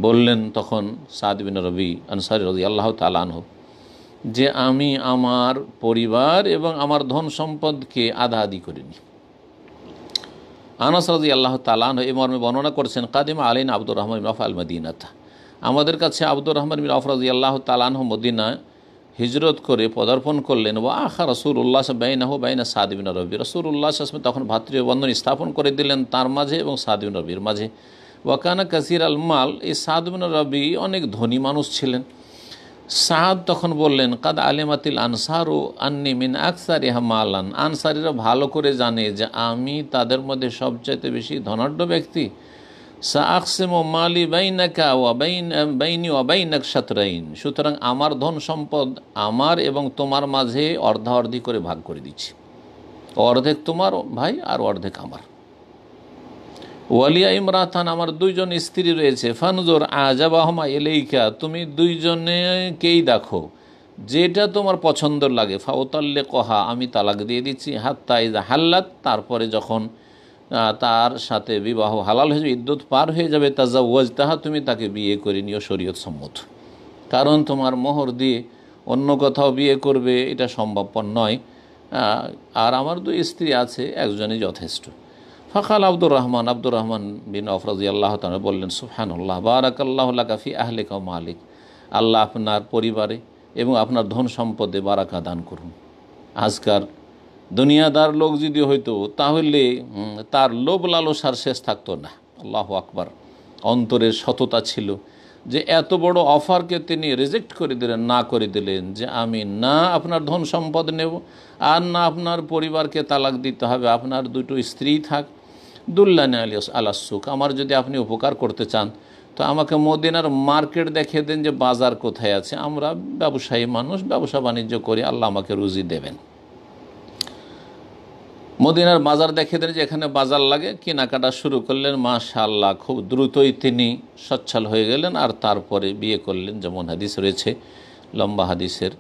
বললেন তখন সাদ রবি আনসারি রবি আল্লাহ তালান হোক যে আমি আমার পরিবার এবং আমার ধন সম্পদকে আধা আধি করিনি আনাস রাজি আল্লাহ তালান এই মর্মে বর্ণনা করছেন কাদিমা আলীন আব্দুর রহমান মিরাফ আল মদিনাথা আমাদের কাছে আব্দুর রহমান মিরাফ রাজি আল্লাহ তালানহ মদিনায় হিজরত করে পদার্পণ করলেন ও আখা রসুল্লাহ বাইনাহ বাইনা সাদবিন রবি উল্লাহ আসমে তখন ভাতৃবন্ধন স্থাপন করে দিলেন তার মাঝে এবং সাদবিন রবির মাঝে ওয়াকানা কাসির আল মাল এই সাদবিন রবি অনেক ধনী মানুষ ছিলেন সাদ তখন বললেন কাদ আলেমাতিল ও আন্নি মিন আকসার মালান আনসারিরা ভালো করে জানে যে আমি তাদের মধ্যে সবচাইতে বেশি ধনাঢ্য ব্যক্তি সাকসিম মালি বাইনাকা ওয়াবাইন বাইনি ওয়াবাইনাক সাতরাইন সুতরাং আমার ধন সম্পদ আমার এবং তোমার মাঝে অর্ধাঅর্ধি করে ভাগ করে দিচ্ছি অর্ধেক তোমার ভাই আর অর্ধেক আমার ওয়ালিয়া ইমরাথান আমার দুইজন স্ত্রী রয়েছে ফানজোর আহমা এলেইকা তুমি দুইজনেকেই দেখো যেটা তোমার পছন্দ লাগে ফাওতাল্লে কহা আমি তালাক দিয়ে দিচ্ছি হাত তাই হাল্লাত তারপরে যখন তার সাথে বিবাহ হালাল হয়ে যাবে ইদ্যুৎ পার হয়ে যাবে তাজা ওয়াজ তাহা তুমি তাকে বিয়ে করে নিও শরীয়ত সম্মত কারণ তোমার মোহর দিয়ে অন্য কোথাও বিয়ে করবে এটা সম্ভবপর নয় আর আমার দু স্ত্রী আছে একজনই যথেষ্ট ফখাল আব্দুর রহমান আব্দুর রহমান বিন অফরাজি আল্লাহ তালা বললেন সুফহানুল্লাহ বারাক আল্লাহ কাফি আহলে কা মালিক আল্লাহ আপনার পরিবারে এবং আপনার ধন সম্পদে বারাকা দান করুন আজকার দুনিয়াদার লোক যদি হইতো তাহলে তার লোভ লালসার শেষ থাকতো না আল্লাহ আকবার অন্তরের সততা ছিল যে এত বড় অফারকে তিনি রিজেক্ট করে দিলেন না করে দিলেন যে আমি না আপনার ধন সম্পদ নেব আর না আপনার পরিবারকে তালাক দিতে হবে আপনার দুটো স্ত্রী থাক দুল্লানে আলিয়াস আলাসুক আমার যদি আপনি উপকার করতে চান তো আমাকে মদিনার মার্কেট দেখিয়ে দেন যে বাজার কোথায় আছে আমরা ব্যবসায়ী মানুষ ব্যবসা বাণিজ্য করি আল্লাহ আমাকে রুজি দেবেন মদিনার বাজার দেখে দেন যে এখানে বাজার লাগে কেনাকাটা শুরু করলেন মাশাল্লাহ খুব দ্রুতই তিনি সচ্ছল হয়ে গেলেন আর তারপরে বিয়ে করলেন যেমন হাদিস রয়েছে লম্বা হাদিসের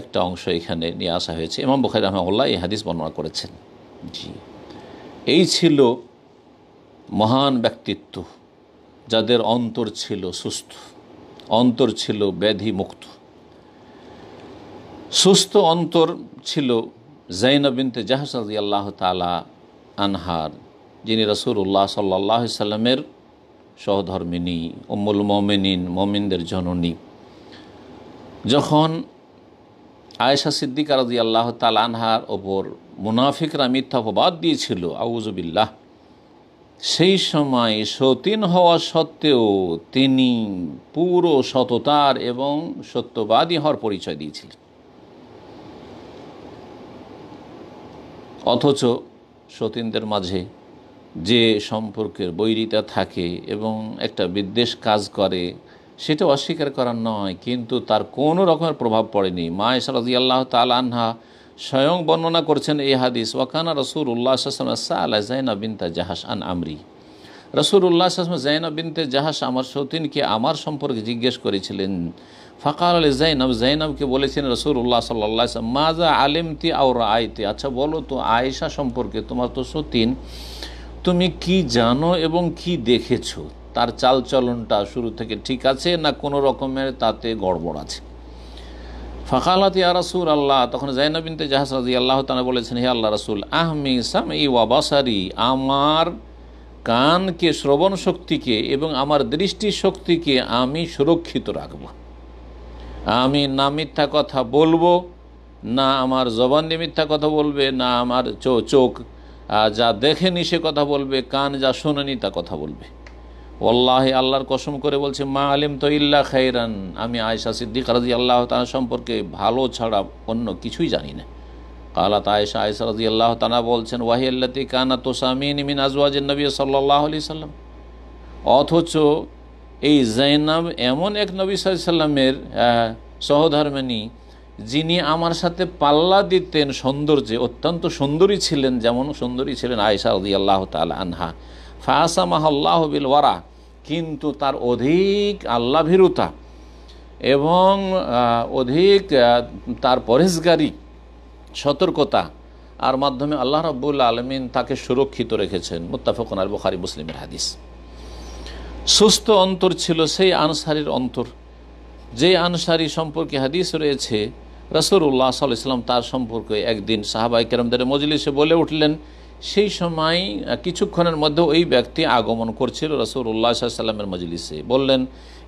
একটা অংশ এখানে নিয়ে আসা হয়েছে এমাম বখারি রহমাউল্লাহ এই হাদিস বর্ণনা করেছেন জি এই ছিল মহান ব্যক্তিত্ব যাদের অন্তর ছিল সুস্থ অন্তর ছিল ব্যাধি মুক্ত সুস্থ অন্তর ছিল জৈনবিনতে জাহাসাদি আল্লাহ তালা আনহার যিনি উল্লাহ সাল্লাহ সাল্লামের সহধর্মিনী অমুল মমিনিন মমিনদের জননী যখন আয়েশা সিদ্দিকার রাজি আল্লাহ তাল আনহার ওপর মুনাফিকরা মিথ্যা অপবাদ দিয়েছিল আউজবিল্লাহ সেই সময় সতীন হওয়া সত্ত্বেও তিনি পুরো সততার এবং সত্যবাদী হওয়ার পরিচয় দিয়েছিলেন অথচ সতীনদের মাঝে যে সম্পর্কের বৈরিতা থাকে এবং একটা বিদ্বেষ কাজ করে সেটা অস্বীকার করার নয় কিন্তু তার কোনো রকমের প্রভাব পড়েনি মা ইসরাজি আল্লাহ আনহা স্বয়ং বর্ণনা করছেন এই হাদিস ওয়াকানা রসুর উল্লাহ আল্লাহ জাইনা বিনতা জাহাস আন আমরি রসুর উল্লাহ জাইনা বিনতে জাহাস আমার সতীনকে আমার সম্পর্কে জিজ্ঞেস করেছিলেন ফাঁকার আলী জাইনব জাইনবকে বলেছেন রসুল্লাহ সাল্লা মাজা আলিমতি আউর আয়তি আচ্ছা বলো তো আয়েশা সম্পর্কে তোমার তো সতীন তুমি কি জানো এবং কি দেখেছো তার চালচলনটা শুরু থেকে ঠিক আছে না কোনো রকমের তাতে গড়বড় আছে ফখালাতি আরাসুর আল্লাহ তখন জাইনাবিনতে জাহাজ রাজি আল্লাহ তালা বলেছেন হে আল্লাহ রাসুল আহমি সাম ই ওয়াবাসারি আমার কানকে শ্রবণ শক্তিকে এবং আমার দৃষ্টি শক্তিকে আমি সুরক্ষিত রাখবো আমি না মিথ্যা কথা বলবো না আমার জবান দিয়ে মিথ্যা কথা বলবে না আমার চোখ যা দেখেনি সে কথা বলবে কান যা শোনেনি তা কথা বলবে আল্লাহ আল্লাহর কসম করে বলছে মা আলিম তো ইল্লা খাইরান আমি আয়সা সিদ্দিক রাজি আল্লাহ তানা সম্পর্কে ভালো ছাড়া অন্য কিছুই জানি না কালাত আয়সা আয়সা রাজি আল্লাহ তানা বলছেন ওয়াহি আল্লাতি কানা তোসামিন মিন আজওয়াজ নবী সাল্লাহ আলি সাল্লাম অথচ এই জৈনাব এমন এক নবী সাল্লামের সহধর্মিনী যিনি আমার সাথে পাল্লা দিতেন সৌন্দর্যে অত্যন্ত সুন্দরী ছিলেন যেমন সুন্দরী ছিলেন আয়সা উদি আল্লাহ তাল আনহা ফাসা মাহাল্লাহ বিল ওয়ারা কিন্তু তার অধিক আল্লাভীরুতা এবং অধিক তার পরেশগারি সতর্কতা আর মাধ্যমে আল্লাহ রব্বুল আলমিন তাকে সুরক্ষিত রেখেছেন মুত্তাফকুন আল বুখারি মুসলিমের হাদিস সুস্থ অন্তর ছিল সেই আনসারির অন্তর যে আনসারি সম্পর্কে হাদিস রয়েছে সাল্লাহ ইসলাম তার সম্পর্কে একদিন সাহাবাই কেরমদের মজলিসে বলে উঠলেন সেই সময় কিছুক্ষণের মধ্যে ওই ব্যক্তি আগমন করছিল রসুল উল্লাহ সাল্লামের মজলিসে বললেন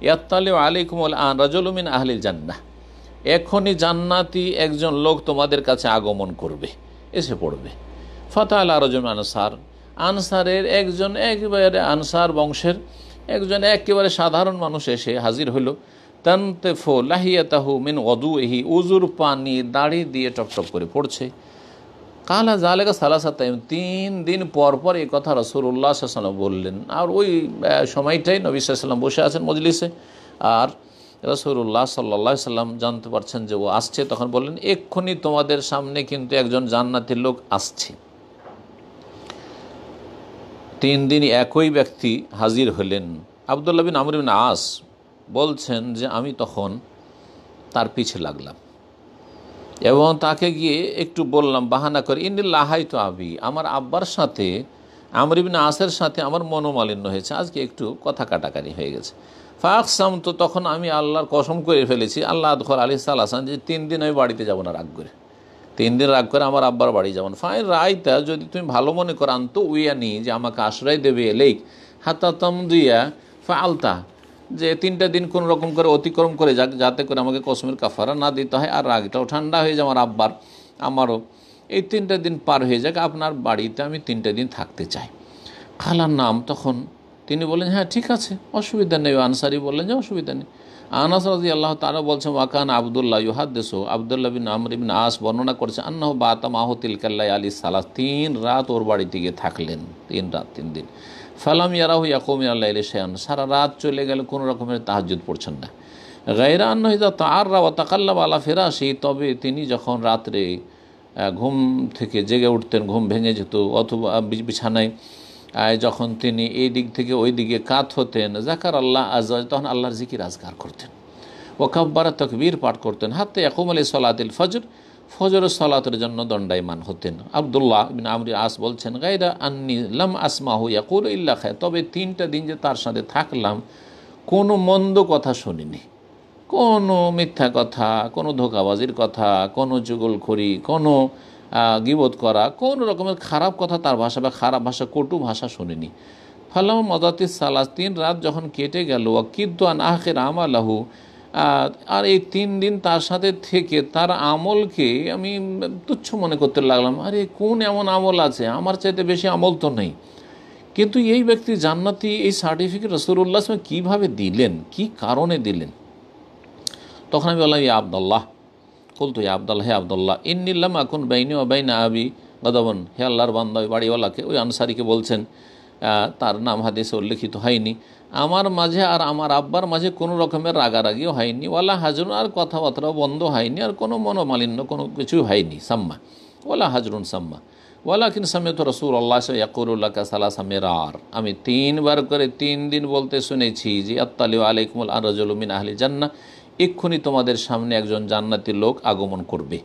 ইয়াত্তালি আলাইকুম আন রাজলমিন আহলিল জান্না এখনই জান্নাতি একজন লোক তোমাদের কাছে আগমন করবে এসে পড়বে ফতাহ আল্লাহ রাজম আনসার আনসারের একজন একবারে আনসার বংশের একজন একেবারে সাধারণ মানুষ এসে হাজির হলো তান্তেফো লাহিয়াতাহু মিন অদু এহি উজুর পানি দাড়ি দিয়ে টপটপ করে পড়ছে কালা জালেগা সালাসাতাইম তিন দিন পর পর এই কথা রসুল্লাহ সাল্লাম বললেন আর ওই সময়টাই নবী সাল্লাম বসে আছেন মজলিসে আর রসুল্লাহ সাল্লাহ সাল্লাম জানতে পারছেন যে ও আসছে তখন বললেন এক্ষুনি তোমাদের সামনে কিন্তু একজন জান্নাতের লোক আসছে তিন দিন একই ব্যক্তি হাজির হলেন আবদুল্লাহ বিন আমরিন আস বলছেন যে আমি তখন তার পিছে লাগলাম এবং তাকে গিয়ে একটু বললাম বাহানা করে ইন্দি লাহাই তো আবি আমার আব্বার সাথে আমরিবিন আসের সাথে আমার মনোমালিন্য হয়েছে আজকে একটু কথা কাটাকাটি হয়ে গেছে ফাকসাম তো তখন আমি আল্লাহর কসম করে ফেলেছি আল্লাহ আদর আলি সাল যে তিন দিন আমি বাড়িতে যাবো না রাগ করে তিন দিন রাগ করে আমার আব্বার বাড়ি যাবেন ফাইন রায়তা যদি তুমি ভালো মনে করো আনতো নি যে আমাকে আশ্রয় দেবে লেক হাতাতম দিয়া ফা আলতা যে তিনটা দিন কোন রকম করে অতিক্রম করে যাক যাতে করে আমাকে কসমের কাফারা না দিতে হয় আর রাগটাও ঠান্ডা হয়ে যায় আমার আব্বার আমারও এই তিনটা দিন পার হয়ে যাক আপনার বাড়িতে আমি তিনটা দিন থাকতে চাই খালার নাম তখন তিনি বলেন হ্যাঁ ঠিক আছে অসুবিধা নেই আনসারি বললেন যে অসুবিধা নেই আনাস রাজি আল্লাহ তারা বলছেন ওয়াকান আবদুল্লাহ ইহাদ্দেসো আবদুল্লাহ বিন আমর বিন আস বর্ণনা করছে আন্না বাতাম আহ তিলকাল্লাহ আলী সালাহ তিন রাত ওর বাড়িতে গিয়ে থাকলেন তিন রাত তিন দিন ফালাম ইয়ারাহু ইয়াকুম আল্লাহ আলী শায়ান সারা রাত চলে গেলে কোনো রকমের তাহাজুদ পড়ছেন না গায়রা আন্নহিদা তার রা তাকাল্লা আলা ফেরাসি তবে তিনি যখন রাত্রে ঘুম থেকে জেগে উঠতেন ঘুম ভেঙে যেত অথবা বিছানায় যখন তিনি এই দিক থেকে ওই দিকে কাত হতেন জাকার আল্লাহ আজ তখন আল্লাহর জিকির আজগার করতেন ওকাব্বার তকবীর পাঠ করতেন হাতে ইয়াকুম আলী সলাতিল ফজর ফজর সলাতের জন্য দণ্ডায়মান হতেন আবদুল্লাহ বিন আমরি আস বলছেন গাইরা আন্নি লাম আসমাহু ইয়াকুল ইল্লা খায় তবে তিনটা দিন যে তার সাথে থাকলাম কোনো মন্দ কথা শুনিনি কোনো মিথ্যা কথা কোনো ধোকাবাজির কথা কোনো যুগলখড়ি কোনো গিবোধ করা কোন রকমের খারাপ কথা তার ভাষা বা খারাপ ভাষা কটু ভাষা শুনিনি ফাল্লাম মদাতিস সালাস তিন রাত যখন কেটে গেল কিদ্দান আহের আমালাহু আর এই তিন দিন তার সাথে থেকে তার আমলকে আমি তুচ্ছ মনে করতে লাগলাম আরে কোন এমন আমল আছে আমার চাইতে বেশি আমল তো নেই কিন্তু এই ব্যক্তি জান্নাতি এই সার্টিফিকেট রসুল্লাহ কীভাবে দিলেন কি কারণে দিলেন তখন আমি বললাম ইয়া আবদাল্লাহ কুলতু ইয়া আবদাল হে আবদুল্লাহ ইন্নিল্লাম এখন বেইনি ও বেইন আবি গদাবন হে আল্লাহর বান্দা বাড়িওয়ালাকে ওই আনসারিকে বলছেন তার নাম হাদিসে উল্লেখিত হয়নি আমার মাঝে আর আমার আব্বার মাঝে কোনো রকমের রাগারাগিও হয়নি ওলা হাজরুন আর কথাবার্তাও বন্ধ হয়নি আর কোনো মনোমালিন্য কোনো কিছু হয়নি সাম্মা ওলা হাজরুন সাম্মা ওলা কিন তো রসুল আল্লাহ কাসালা সামের আর আমি তিনবার করে তিন দিন বলতে শুনেছি যে আত্মালিউ আলাইকুমুল আর রজুলমিন আহলি জান্না এক্ষুনি তোমাদের সামনে একজন জান্নাতি লোক আগমন করবে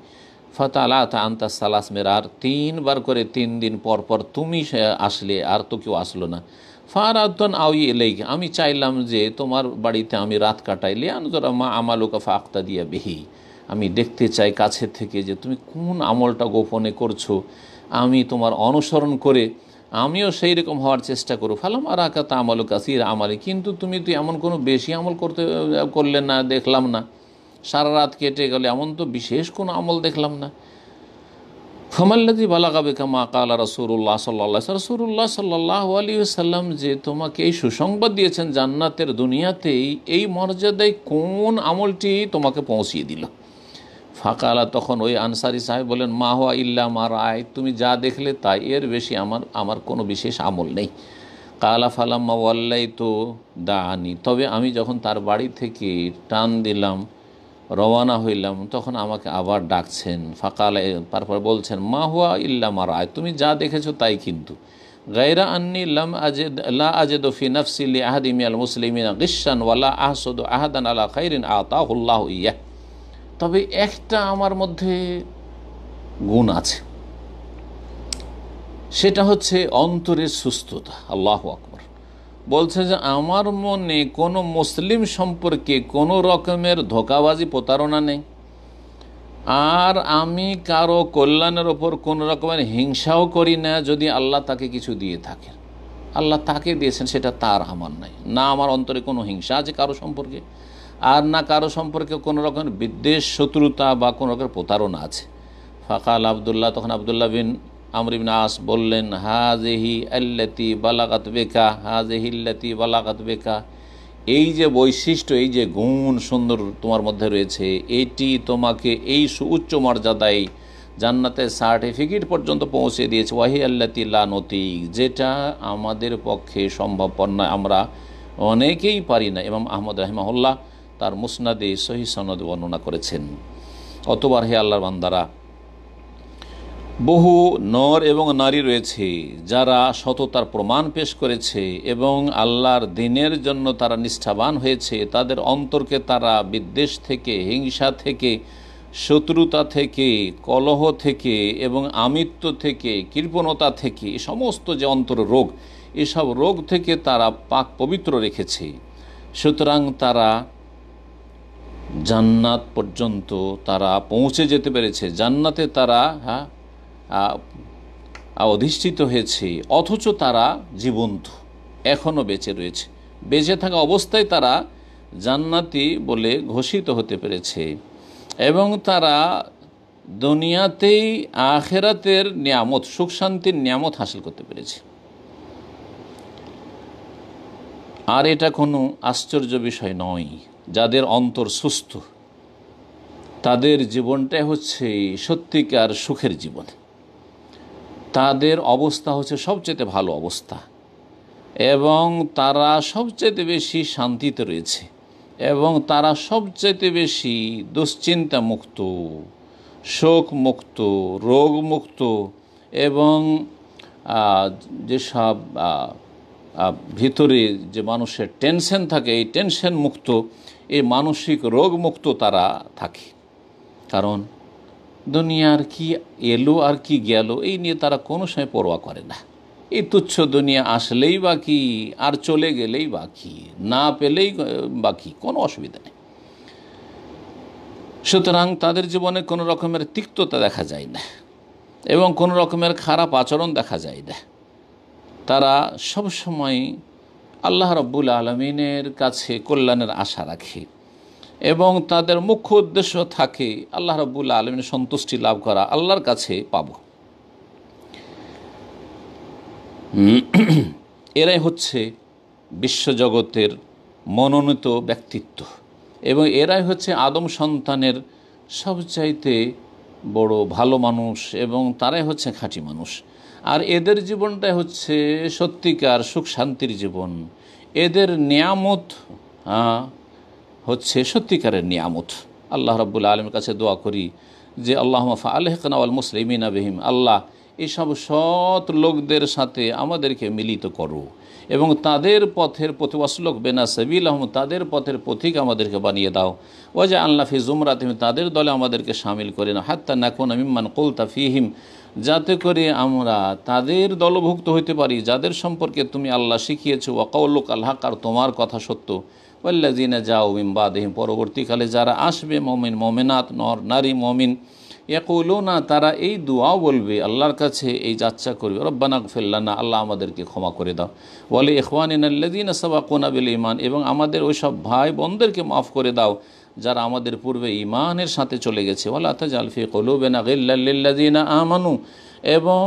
ফতালা আন্তা সালাস মেরার তিনবার করে তিন দিন পর পর তুমি আসলে আর তো কেউ আসলো না ফারাতন আউই এলেই আমি চাইলাম যে তোমার বাড়িতে আমি রাত কাটাইলে আনজরা মা আমালোকা ফাক্তা দিয়া বেহি আমি দেখতে চাই কাছে থেকে যে তুমি কোন আমলটা গোপনে করছো আমি তোমার অনুসরণ করে আমিও সেই রকম হওয়ার চেষ্টা করো ফালাম আর আঁকা তা আমল কাসির আমলে কিন্তু তুমি তো এমন কোনো বেশি আমল করতে করলে না দেখলাম না সারা রাত কেটে গেলে এমন তো বিশেষ কোনো আমল দেখলাম না ফমাল্লাদি বালাগাবে কামা কালা রসুল্লাহ সাল্লাহ রসুল্লাহ সাল্লাহ আলী সাল্লাম যে তোমাকে এই সুসংবাদ দিয়েছেন জান্নাতের দুনিয়াতেই এই মর্যাদায় কোন আমলটি তোমাকে পৌঁছিয়ে দিল ফাঁকালা তখন ওই আনসারি সাহেব বলেন মা হওয়া ইল্লা মার আয় তুমি যা দেখলে তাই এর বেশি আমার আমার কোনো বিশেষ আমল নেই কালা ফালাম্মা ওয়াল্লাই তো দানি তবে আমি যখন তার বাড়ি থেকে টান দিলাম রওয়ানা হইলাম তখন আমাকে আবার ডাকছেন ফাঁকালা তারপর বলছেন মা হুয়া ইল্লা মার আয় তুমি যা দেখেছো তাই কিন্তু গায়রা আন্নি লাম আজেদ লা আজেদ ফি নফসি লি আহাদিমিয়াল মুসলিমিনা গিসান ওয়ালা আহসদ আহাদান আলা খাইরিন আতাহুল্লাহ ইয়া তবে একটা আমার মধ্যে গুণ আছে সেটা হচ্ছে অন্তরের সুস্থতা আল্লাহ আকবর বলছে যে আমার মনে কোনো মুসলিম সম্পর্কে কোনো রকমের ধোকাবাজি প্রতারণা নেই আর আমি কারো কল্যাণের ওপর কোনো রকমের হিংসাও করি না যদি আল্লাহ তাকে কিছু দিয়ে থাকেন আল্লাহ তাকে দিয়েছেন সেটা তার আমার নাই না আমার অন্তরে কোনো হিংসা আছে কারো সম্পর্কে আর না কারো সম্পর্কে কোনো রকম বিদ্বেষ শত্রুতা বা কোনো রকম প্রতারণা আছে ফাকাল আবদুল্লাহ তখন আবদুল্লাহ বিন আমরিবিন আস বললেন হাজেহি আল্লাতি বালাকাত বেকা হাজেহিল্লাতি বালাকাত বেকা এই যে বৈশিষ্ট্য এই যে গুণ সুন্দর তোমার মধ্যে রয়েছে এটি তোমাকে এই উচ্চ মর্যাদায় জান্নাতের সার্টিফিকেট পর্যন্ত পৌঁছে দিয়েছে ওয়াহি আল্লাতি লানতিক যেটা আমাদের পক্ষে সম্ভবপর নয় আমরা অনেকেই পারি না এবং আহমদ রহমাহুল্লাহ তার মুসনাদে সহি সনদ বর্ণনা করেছেন অতবার হে আল্লাহর বান্দারা বহু নর এবং নারী রয়েছে যারা সততার প্রমাণ পেশ করেছে এবং আল্লাহর দিনের জন্য তারা নিষ্ঠাবান হয়েছে তাদের অন্তরকে তারা বিদ্বেষ থেকে হিংসা থেকে শত্রুতা থেকে কলহ থেকে এবং আমিত্ব থেকে কৃপণতা থেকে সমস্ত যে অন্তর রোগ এসব রোগ থেকে তারা পাক পবিত্র রেখেছে সুতরাং তারা জান্নাত পর্যন্ত তারা পৌঁছে যেতে পেরেছে জান্নাতে তারা হ্যাঁ অধিষ্ঠিত হয়েছে অথচ তারা জীবন্ত এখনও বেঁচে রয়েছে বেঁচে থাকা অবস্থায় তারা জান্নাতি বলে ঘোষিত হতে পেরেছে এবং তারা দুনিয়াতেই আখেরাতের নিয়ামত সুখ শান্তির নিয়ামত হাসিল করতে পেরেছে আর এটা কোনো আশ্চর্য বিষয় নয় যাদের অন্তর সুস্থ তাদের জীবনটাই হচ্ছে সত্যিকার সুখের জীবন তাদের অবস্থা হচ্ছে সবচেয়ে ভালো অবস্থা এবং তারা সবচেয়ে বেশি শান্তিতে রয়েছে এবং তারা সবচেয়ে বেশি দুশ্চিন্তা মুক্ত শোক মুক্ত রোগ মুক্ত এবং যেসব ভিতরে যে মানুষের টেনশন থাকে এই টেনশন মুক্ত এই মানসিক রোগ মুক্ত তারা থাকে কারণ দুনিয়ার কি এলো আর কি গেল এই নিয়ে তারা কোনো সময় পরোয়া করে না এই তুচ্ছ দুনিয়া আসলেই বা কি আর চলে গেলেই বা কি না পেলেই বা কি কোনো অসুবিধা নেই সুতরাং তাদের জীবনে কোনো রকমের তিক্ততা দেখা যায় না এবং কোনো রকমের খারাপ আচরণ দেখা যায় না তারা সময় আল্লাহ রব্বুল আলমিনের কাছে কল্যাণের আশা রাখে এবং তাদের মুখ্য উদ্দেশ্য থাকে আল্লাহ রব্বুল আলমিনের সন্তুষ্টি লাভ করা আল্লাহর কাছে পাব এরাই হচ্ছে বিশ্বজগতের মনোনীত ব্যক্তিত্ব এবং এরাই হচ্ছে আদম সন্তানের সবচাইতে বড় ভালো মানুষ এবং তারাই হচ্ছে খাঁটি মানুষ আর এদের জীবনটা হচ্ছে সত্যিকার সুখ শান্তির জীবন এদের নিয়ামত হচ্ছে সত্যিকারের নিয়ামত আল্লাহ রাবুল আলমের কাছে দোয়া করি যে আল্লাহ মাফা আলহকানাওয়াল মুসলিমিনা আবহিম আল্লাহ এসব সৎ লোকদের সাথে আমাদেরকে মিলিত করো এবং তাদের পথের পথে অশ্লোক বেনা সবিল আহম তাদের পথের পথিক আমাদেরকে বানিয়ে দাও ওয়াজা আল্লাহ ফি জুমরা তুমি তাদের দলে আমাদেরকে সামিল করে নাও হাত্তা নাকুন মিম্মান কুলতা ফিহিম যাতে করে আমরা তাদের দলভুক্ত হইতে পারি যাদের সম্পর্কে তুমি আল্লাহ শিখিয়েছ ওয়াকাউল্লুক আল্লাহ কার তোমার কথা সত্য ওয়াল্লাজিনা যাও ইমবাদেহিম পরবর্তীকালে যারা আসবে মমিন মমিনাত নর নারী মমিন একুলো না তারা এই দোয়াও বলবে আল্লাহর কাছে এই যাচ্ছা করবে রব্বানাক ফেল্লানা আল্লাহ আমাদেরকে ক্ষমা করে দাও বলে ইখওয়ান ইনাল্লাদিন সাবাকুনা কোনাবিল ইমান এবং আমাদের ওই সব ভাই বোনদেরকে মাফ করে দাও যারা আমাদের পূর্বে ইমানের সাথে চলে গেছে ওলা কলুবেনা আমানু এবং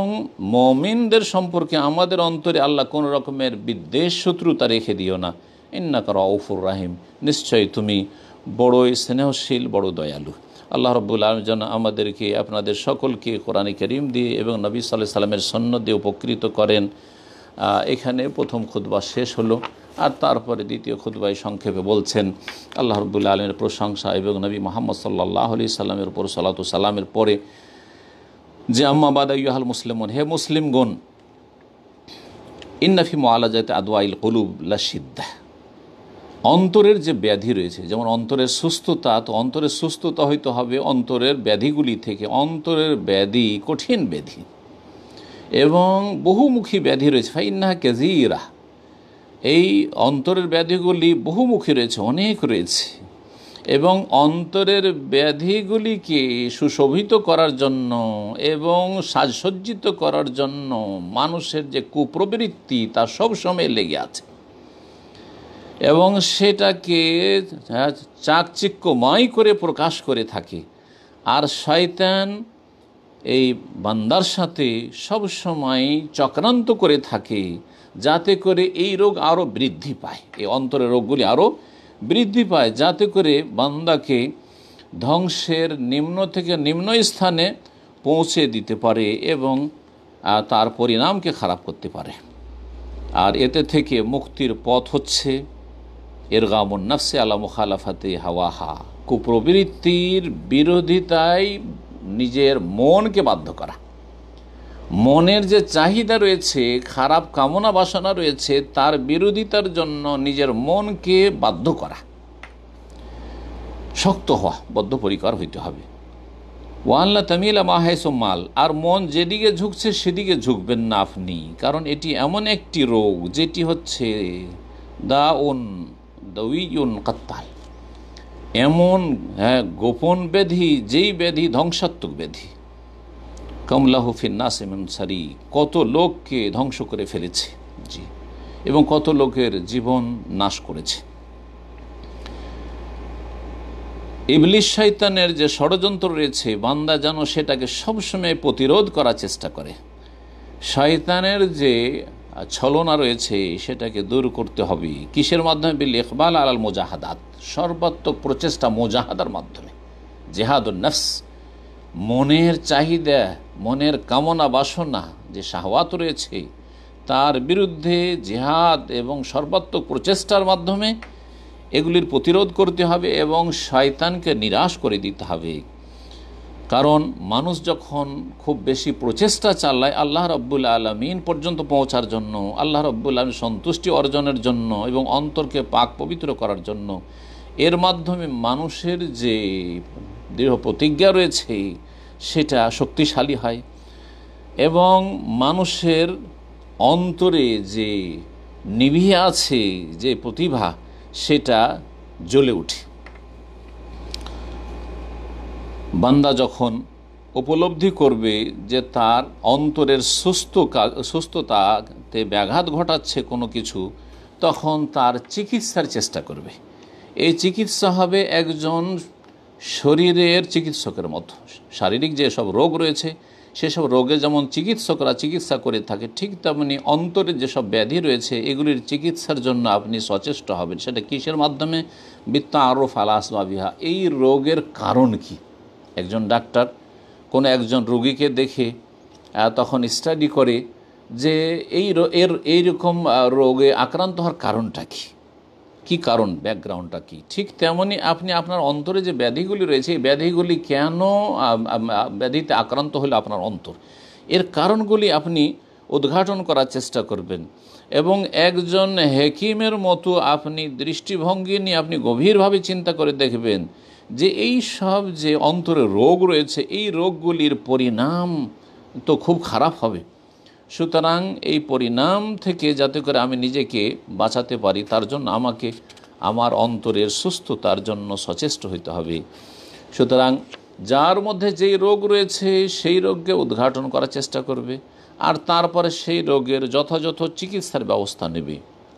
মমিনদের সম্পর্কে আমাদের অন্তরে আল্লাহ কোন রকমের বিদ্বেষ শত্রুতা রেখে দিও না ইন্না কর অফুর রাহিম নিশ্চয়ই তুমি বড়ই স্নেহশীল বড় দয়ালু আল্লাহ রব্বুল আলম যেন আমাদেরকে আপনাদের সকলকে কোরআন করিম দিয়ে এবং নবী সাল্লাহ সাল্লামের সন্ন্য দিয়ে উপকৃত করেন এখানে প্রথম খুদ্া শেষ হলো আর তারপরে দ্বিতীয় খুদ্বাই সংক্ষেপে বলছেন আল্লাহ রবুল্লা আলমের প্রশংসা এবং নবী মোহাম্মদ সাল্লাহ আলি সাল্লামের উপর সালাতু সালামের পরে যে আম্মাবাদ ইহাল মুসলিমন হে মুসলিমগণ ইন্নাফি মোয়ালাজাতে আদওয়াইল কলুব লাসিদ্দা অন্তরের যে ব্যাধি রয়েছে যেমন অন্তরের সুস্থতা তো অন্তরের সুস্থতা হইতে হবে অন্তরের ব্যাধিগুলি থেকে অন্তরের ব্যাধি কঠিন ব্যাধি এবং বহুমুখী ব্যাধি রয়েছে ফাইন্না কেজিরা এই অন্তরের ব্যাধিগুলি বহুমুখী রয়েছে অনেক রয়েছে এবং অন্তরের ব্যাধিগুলিকে সুশোভিত করার জন্য এবং সাজসজ্জিত করার জন্য মানুষের যে কুপ্রবৃত্তি তা সবসময় লেগে আছে এবং সেটাকে চাকচিক্যময় করে প্রকাশ করে থাকে আর শয়তান এই বান্দার সাথে সবসময় চক্রান্ত করে থাকে যাতে করে এই রোগ আরও বৃদ্ধি পায় এই অন্তরের রোগগুলি আরও বৃদ্ধি পায় যাতে করে বান্দাকে ধ্বংসের নিম্ন থেকে নিম্ন স্থানে পৌঁছে দিতে পারে এবং তার পরিণামকে খারাপ করতে পারে আর এতে থেকে মুক্তির পথ হচ্ছে এরগামুন নাফসে আলা মুখালাফাতে হাওয়াহা কুপ্রবৃত্তির বিরোধিতায় নিজের মনকে বাধ্য করা মনের যে চাহিদা রয়েছে খারাপ কামনা বাসনা রয়েছে তার বিরোধিতার জন্য নিজের মনকে বাধ্য করা শক্ত হওয়া বদ্ধপরিকর হইতে হবে ওয়ানলা তামিল মাল আর মন যেদিকে ঝুঁকছে সেদিকে ঝুঁকবেন না আপনি কারণ এটি এমন একটি রোগ যেটি হচ্ছে দা ওন দিউন কাত্তাল এমন হ্যাঁ গোপন ব্যাধি যেই ব্যাধি ধ্বংসাত্মক ব্যাধি কমলাহ ফিন্নাস সারি কত লোককে ধ্বংস করে ফেলেছে জি এবং কত লোকের জীবন নাশ করেছে ইবলিশ শৈতানের যে ষড়যন্ত্র রয়েছে বান্দা যেন সেটাকে সবসময় প্রতিরোধ করার চেষ্টা করে শয়তানের যে ছলনা রয়েছে সেটাকে দূর করতে হবে কিসের মাধ্যমে বিল ইকবাল আলাল মোজাহাদাত সর্বাত্মক প্রচেষ্টা মোজাহাদার মাধ্যমে জেহাদ নফস মনের চাহিদা মনের কামনা বাসনা যে শাহওয়াত রয়েছে তার বিরুদ্ধে জেহাদ এবং সর্বাত্মক প্রচেষ্টার মাধ্যমে এগুলির প্রতিরোধ করতে হবে এবং শয়তানকে নিরাশ করে দিতে হবে কারণ মানুষ যখন খুব বেশি প্রচেষ্টা চালায় আল্লাহ রব্বুল আলমিন পর্যন্ত পৌঁছার জন্য আল্লাহ রব্বুল আলম সন্তুষ্টি অর্জনের জন্য এবং অন্তরকে পাক পবিত্র করার জন্য এর মাধ্যমে মানুষের যে দৃঢ় প্রতিজ্ঞা রয়েছে সেটা শক্তিশালী হয় এবং মানুষের অন্তরে যে নিভিয়ে আছে যে প্রতিভা সেটা জ্বলে উঠে বান্দা যখন উপলব্ধি করবে যে তার অন্তরের সুস্থ কাজ সুস্থতাতে ব্যাঘাত ঘটাচ্ছে কোনো কিছু তখন তার চিকিৎসার চেষ্টা করবে এই চিকিৎসা হবে একজন শরীরের চিকিৎসকের মতো শারীরিক যেসব রোগ রয়েছে সেসব রোগে যেমন চিকিৎসকরা চিকিৎসা করে থাকে ঠিক তেমনি অন্তরের যেসব ব্যাধি রয়েছে এগুলির চিকিৎসার জন্য আপনি সচেষ্ট হবেন সেটা কিসের মাধ্যমে বৃত্ত আরো ফালাস বা বিহা এই রোগের কারণ কি একজন ডাক্তার কোনো একজন রোগীকে দেখে তখন স্টাডি করে যে এই এর এইরকম রোগে আক্রান্ত হওয়ার কারণটা কী কি কারণ ব্যাকগ্রাউন্ডটা কি ঠিক তেমনি আপনি আপনার অন্তরে যে ব্যাধিগুলি রয়েছে এই ব্যাধিগুলি কেন ব্যাধিতে আক্রান্ত হলে আপনার অন্তর এর কারণগুলি আপনি উদ্ঘাটন করার চেষ্টা করবেন এবং একজন হেকিমের মতো আপনি দৃষ্টিভঙ্গি নিয়ে আপনি গভীরভাবে চিন্তা করে দেখবেন যে এই সব যে অন্তরে রোগ রয়েছে এই রোগগুলির পরিণাম তো খুব খারাপ হবে সুতরাং এই পরিণাম থেকে যাতে করে আমি নিজেকে বাঁচাতে পারি তার জন্য আমাকে আমার অন্তরের সুস্থতার জন্য সচেষ্ট হইতে হবে সুতরাং যার মধ্যে যেই রোগ রয়েছে সেই রোগকে উদ্ঘাটন করার চেষ্টা করবে আর তারপরে সেই রোগের যথাযথ চিকিৎসার ব্যবস্থা নেবে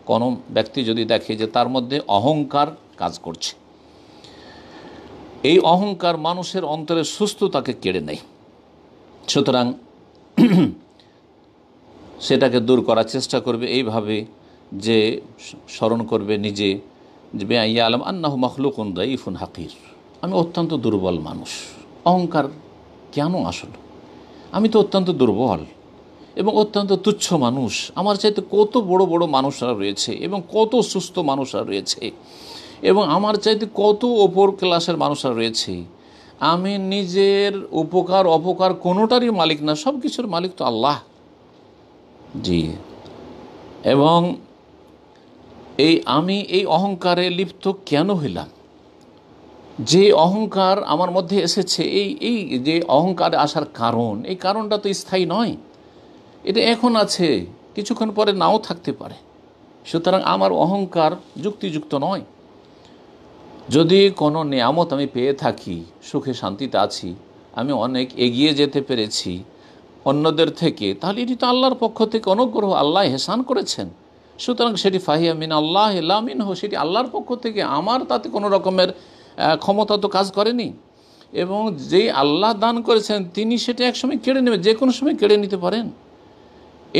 কোনো ব্যক্তি যদি দেখে যে তার মধ্যে অহংকার কাজ করছে এই অহংকার মানুষের অন্তরের সুস্থতাকে কেড়ে নেয় সুতরাং সেটাকে দূর করার চেষ্টা করবে এইভাবে যে স্মরণ করবে নিজে যে ইয়া আলম আন্নাহ মখলুকুন ইফুন হাকির আমি অত্যন্ত দুর্বল মানুষ অহংকার কেন আসল আমি তো অত্যন্ত দুর্বল এবং অত্যন্ত তুচ্ছ মানুষ আমার চাইতে কত বড় বড় মানুষরা রয়েছে এবং কত সুস্থ মানুষরা রয়েছে এবং আমার চাইতে কত ওপর ক্লাসের মানুষরা রয়েছে আমি নিজের উপকার অপকার কোনোটারই মালিক না সব কিছুর মালিক তো আল্লাহ জি এবং এই আমি এই অহংকারে লিপ্ত কেন হইলাম যে অহংকার আমার মধ্যে এসেছে এই এই যে অহংকারে আসার কারণ এই কারণটা তো স্থায়ী নয় এটা এখন আছে কিছুক্ষণ পরে নাও থাকতে পারে সুতরাং আমার অহংকার যুক্তিযুক্ত নয় যদি কোনো নিয়ামত আমি পেয়ে থাকি সুখে শান্তিতে আছি আমি অনেক এগিয়ে যেতে পেরেছি অন্যদের থেকে তাহলে এটি তো আল্লাহর পক্ষ থেকে অনুগ্রহ আল্লাহ হেসান করেছেন সুতরাং সেটি ফাহিয়া মিন আল্লাহ মিন হো সেটি আল্লাহর পক্ষ থেকে আমার তাতে কোনো রকমের ক্ষমতা তো কাজ করেনি এবং যে আল্লাহ দান করেছেন তিনি সেটা একসময় কেড়ে নেবে যে কোনো সময় কেড়ে নিতে পারেন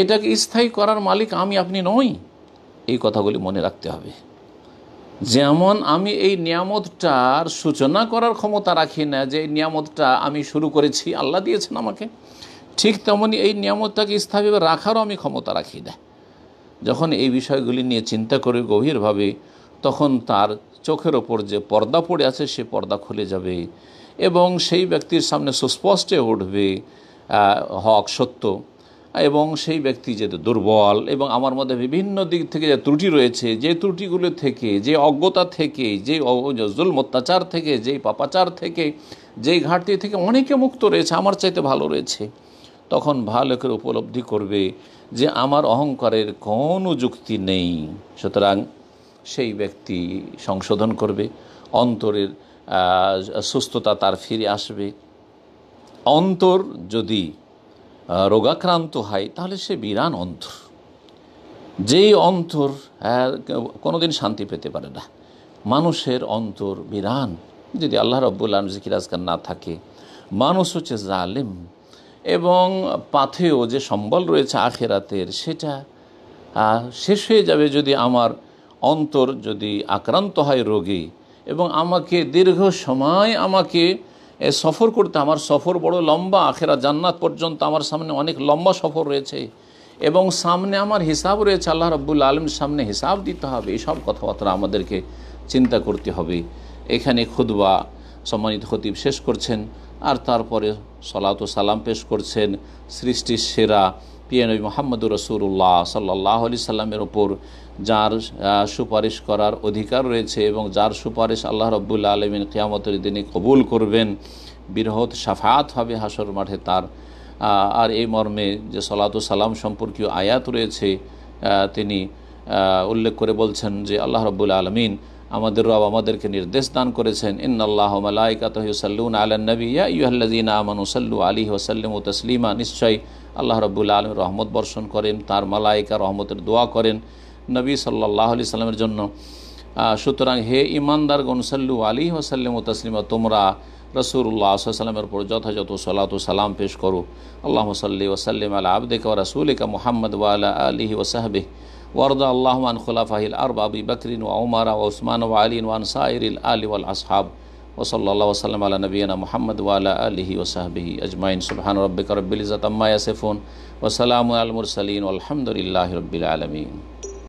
এটাকে স্থায়ী করার মালিক আমি আপনি নই এই কথাগুলি মনে রাখতে হবে যেমন আমি এই নিয়ামতটার সূচনা করার ক্ষমতা রাখি না যে এই নিয়ামতটা আমি শুরু করেছি আল্লাহ দিয়েছেন আমাকে ঠিক তেমনই এই নিয়ামতটাকে স্থাপিত রাখারও আমি ক্ষমতা রাখি না যখন এই বিষয়গুলি নিয়ে চিন্তা করে গভীরভাবে তখন তার চোখের ওপর যে পর্দা পড়ে আছে সে পর্দা খুলে যাবে এবং সেই ব্যক্তির সামনে সুস্পষ্টে উঠবে হক সত্য এবং সেই ব্যক্তি যে দুর্বল এবং আমার মধ্যে বিভিন্ন দিক থেকে যে ত্রুটি রয়েছে যে ত্রুটিগুলো থেকে যে অজ্ঞতা থেকে যে জুল অত্যাচার থেকে যেই পাপাচার থেকে যেই ঘাটতি থেকে অনেকে মুক্ত রয়েছে আমার চাইতে ভালো রয়েছে তখন ভালো উপলব্ধি করবে যে আমার অহংকারের কোনো যুক্তি নেই সুতরাং সেই ব্যক্তি সংশোধন করবে অন্তরের সুস্থতা তার ফিরে আসবে অন্তর যদি রোগাক্রান্ত হয় তাহলে সে বিরান অন্তর যেই অন্তর কোনোদিন শান্তি পেতে পারে না মানুষের অন্তর বিরান যদি আল্লাহ রব্বুল আলম জিকিরাজকার না থাকে মানুষ হচ্ছে জালেম এবং পাথেও যে সম্বল রয়েছে আখেরাতের সেটা শেষ হয়ে যাবে যদি আমার অন্তর যদি আক্রান্ত হয় রোগী এবং আমাকে দীর্ঘ সময় আমাকে সফর করতে আমার সফর বড় লম্বা আখেরা জান্নাত পর্যন্ত আমার সামনে অনেক লম্বা সফর রয়েছে এবং সামনে আমার হিসাব রয়েছে আল্লাহ রব্বুল আলমের সামনে হিসাব দিতে হবে এসব কথাবার্তা আমাদেরকে চিন্তা করতে হবে এখানে খুদবা সম্মানিত খতিব শেষ করছেন আর তারপরে সলাত সালাম পেশ করছেন সৃষ্টির সেরা পিএনবি মোহাম্মদুর রসুল্লাহ সাল্লাহ আলি সাল্লামের ওপর যার সুপারিশ করার অধিকার রয়েছে এবং যার সুপারিশ আল্লাহ রব্বুল্লা আলমিন কিয়ামতের দিনে কবুল করবেন বৃহৎ সাফাত হবে হাসর মাঠে তার আর এই মর্মে যে সলাতু সালাম সম্পর্কীয় আয়াত রয়েছে তিনি উল্লেখ করে বলছেন যে আল্লাহ রব্বুল আলমিন আমাদের রব আমাদেরকে নির্দেশ দান করেছেন ইন্নআল্লাহ মালাইকাতহসাল্লুন আলান্নবী ইয়াহ্লাদিন সাল্লু আলী ওসাল্লিম ও তসলিমা নিশ্চয়ই আল্লাহ রবুল্লা আলম রহমত বর্ষণ করেন তার মালাইকা রহমতের দোয়া করেন নবী সাল্লাহ আলি সাল্লামের জন্য সুতরাং হে ইমানদার গনসাল্লু আলী ওসাল্লিম ও তসলিমা তোমরা রসুল্লাহ সাল্লামের উপর যথাযথ সলাত সালাম পেশ করো আল্লাহ সাল্লি ওসাল্লিম আলা আবদেকা রসুলিকা মোহাম্মদ ওয়ালা আলহি ওসাহবিহ وارض اللهم عن خلفائه الأربعة أبي بكر وعمر وعثمان وعلي وعن سائر الآل والأصحاب وصلى الله وسلم على نبينا محمد وعلى آله وصحبه أجمعين سبحان ربك رب العزة عما يصفون وسلام على المرسلين والحمد لله رب العالمين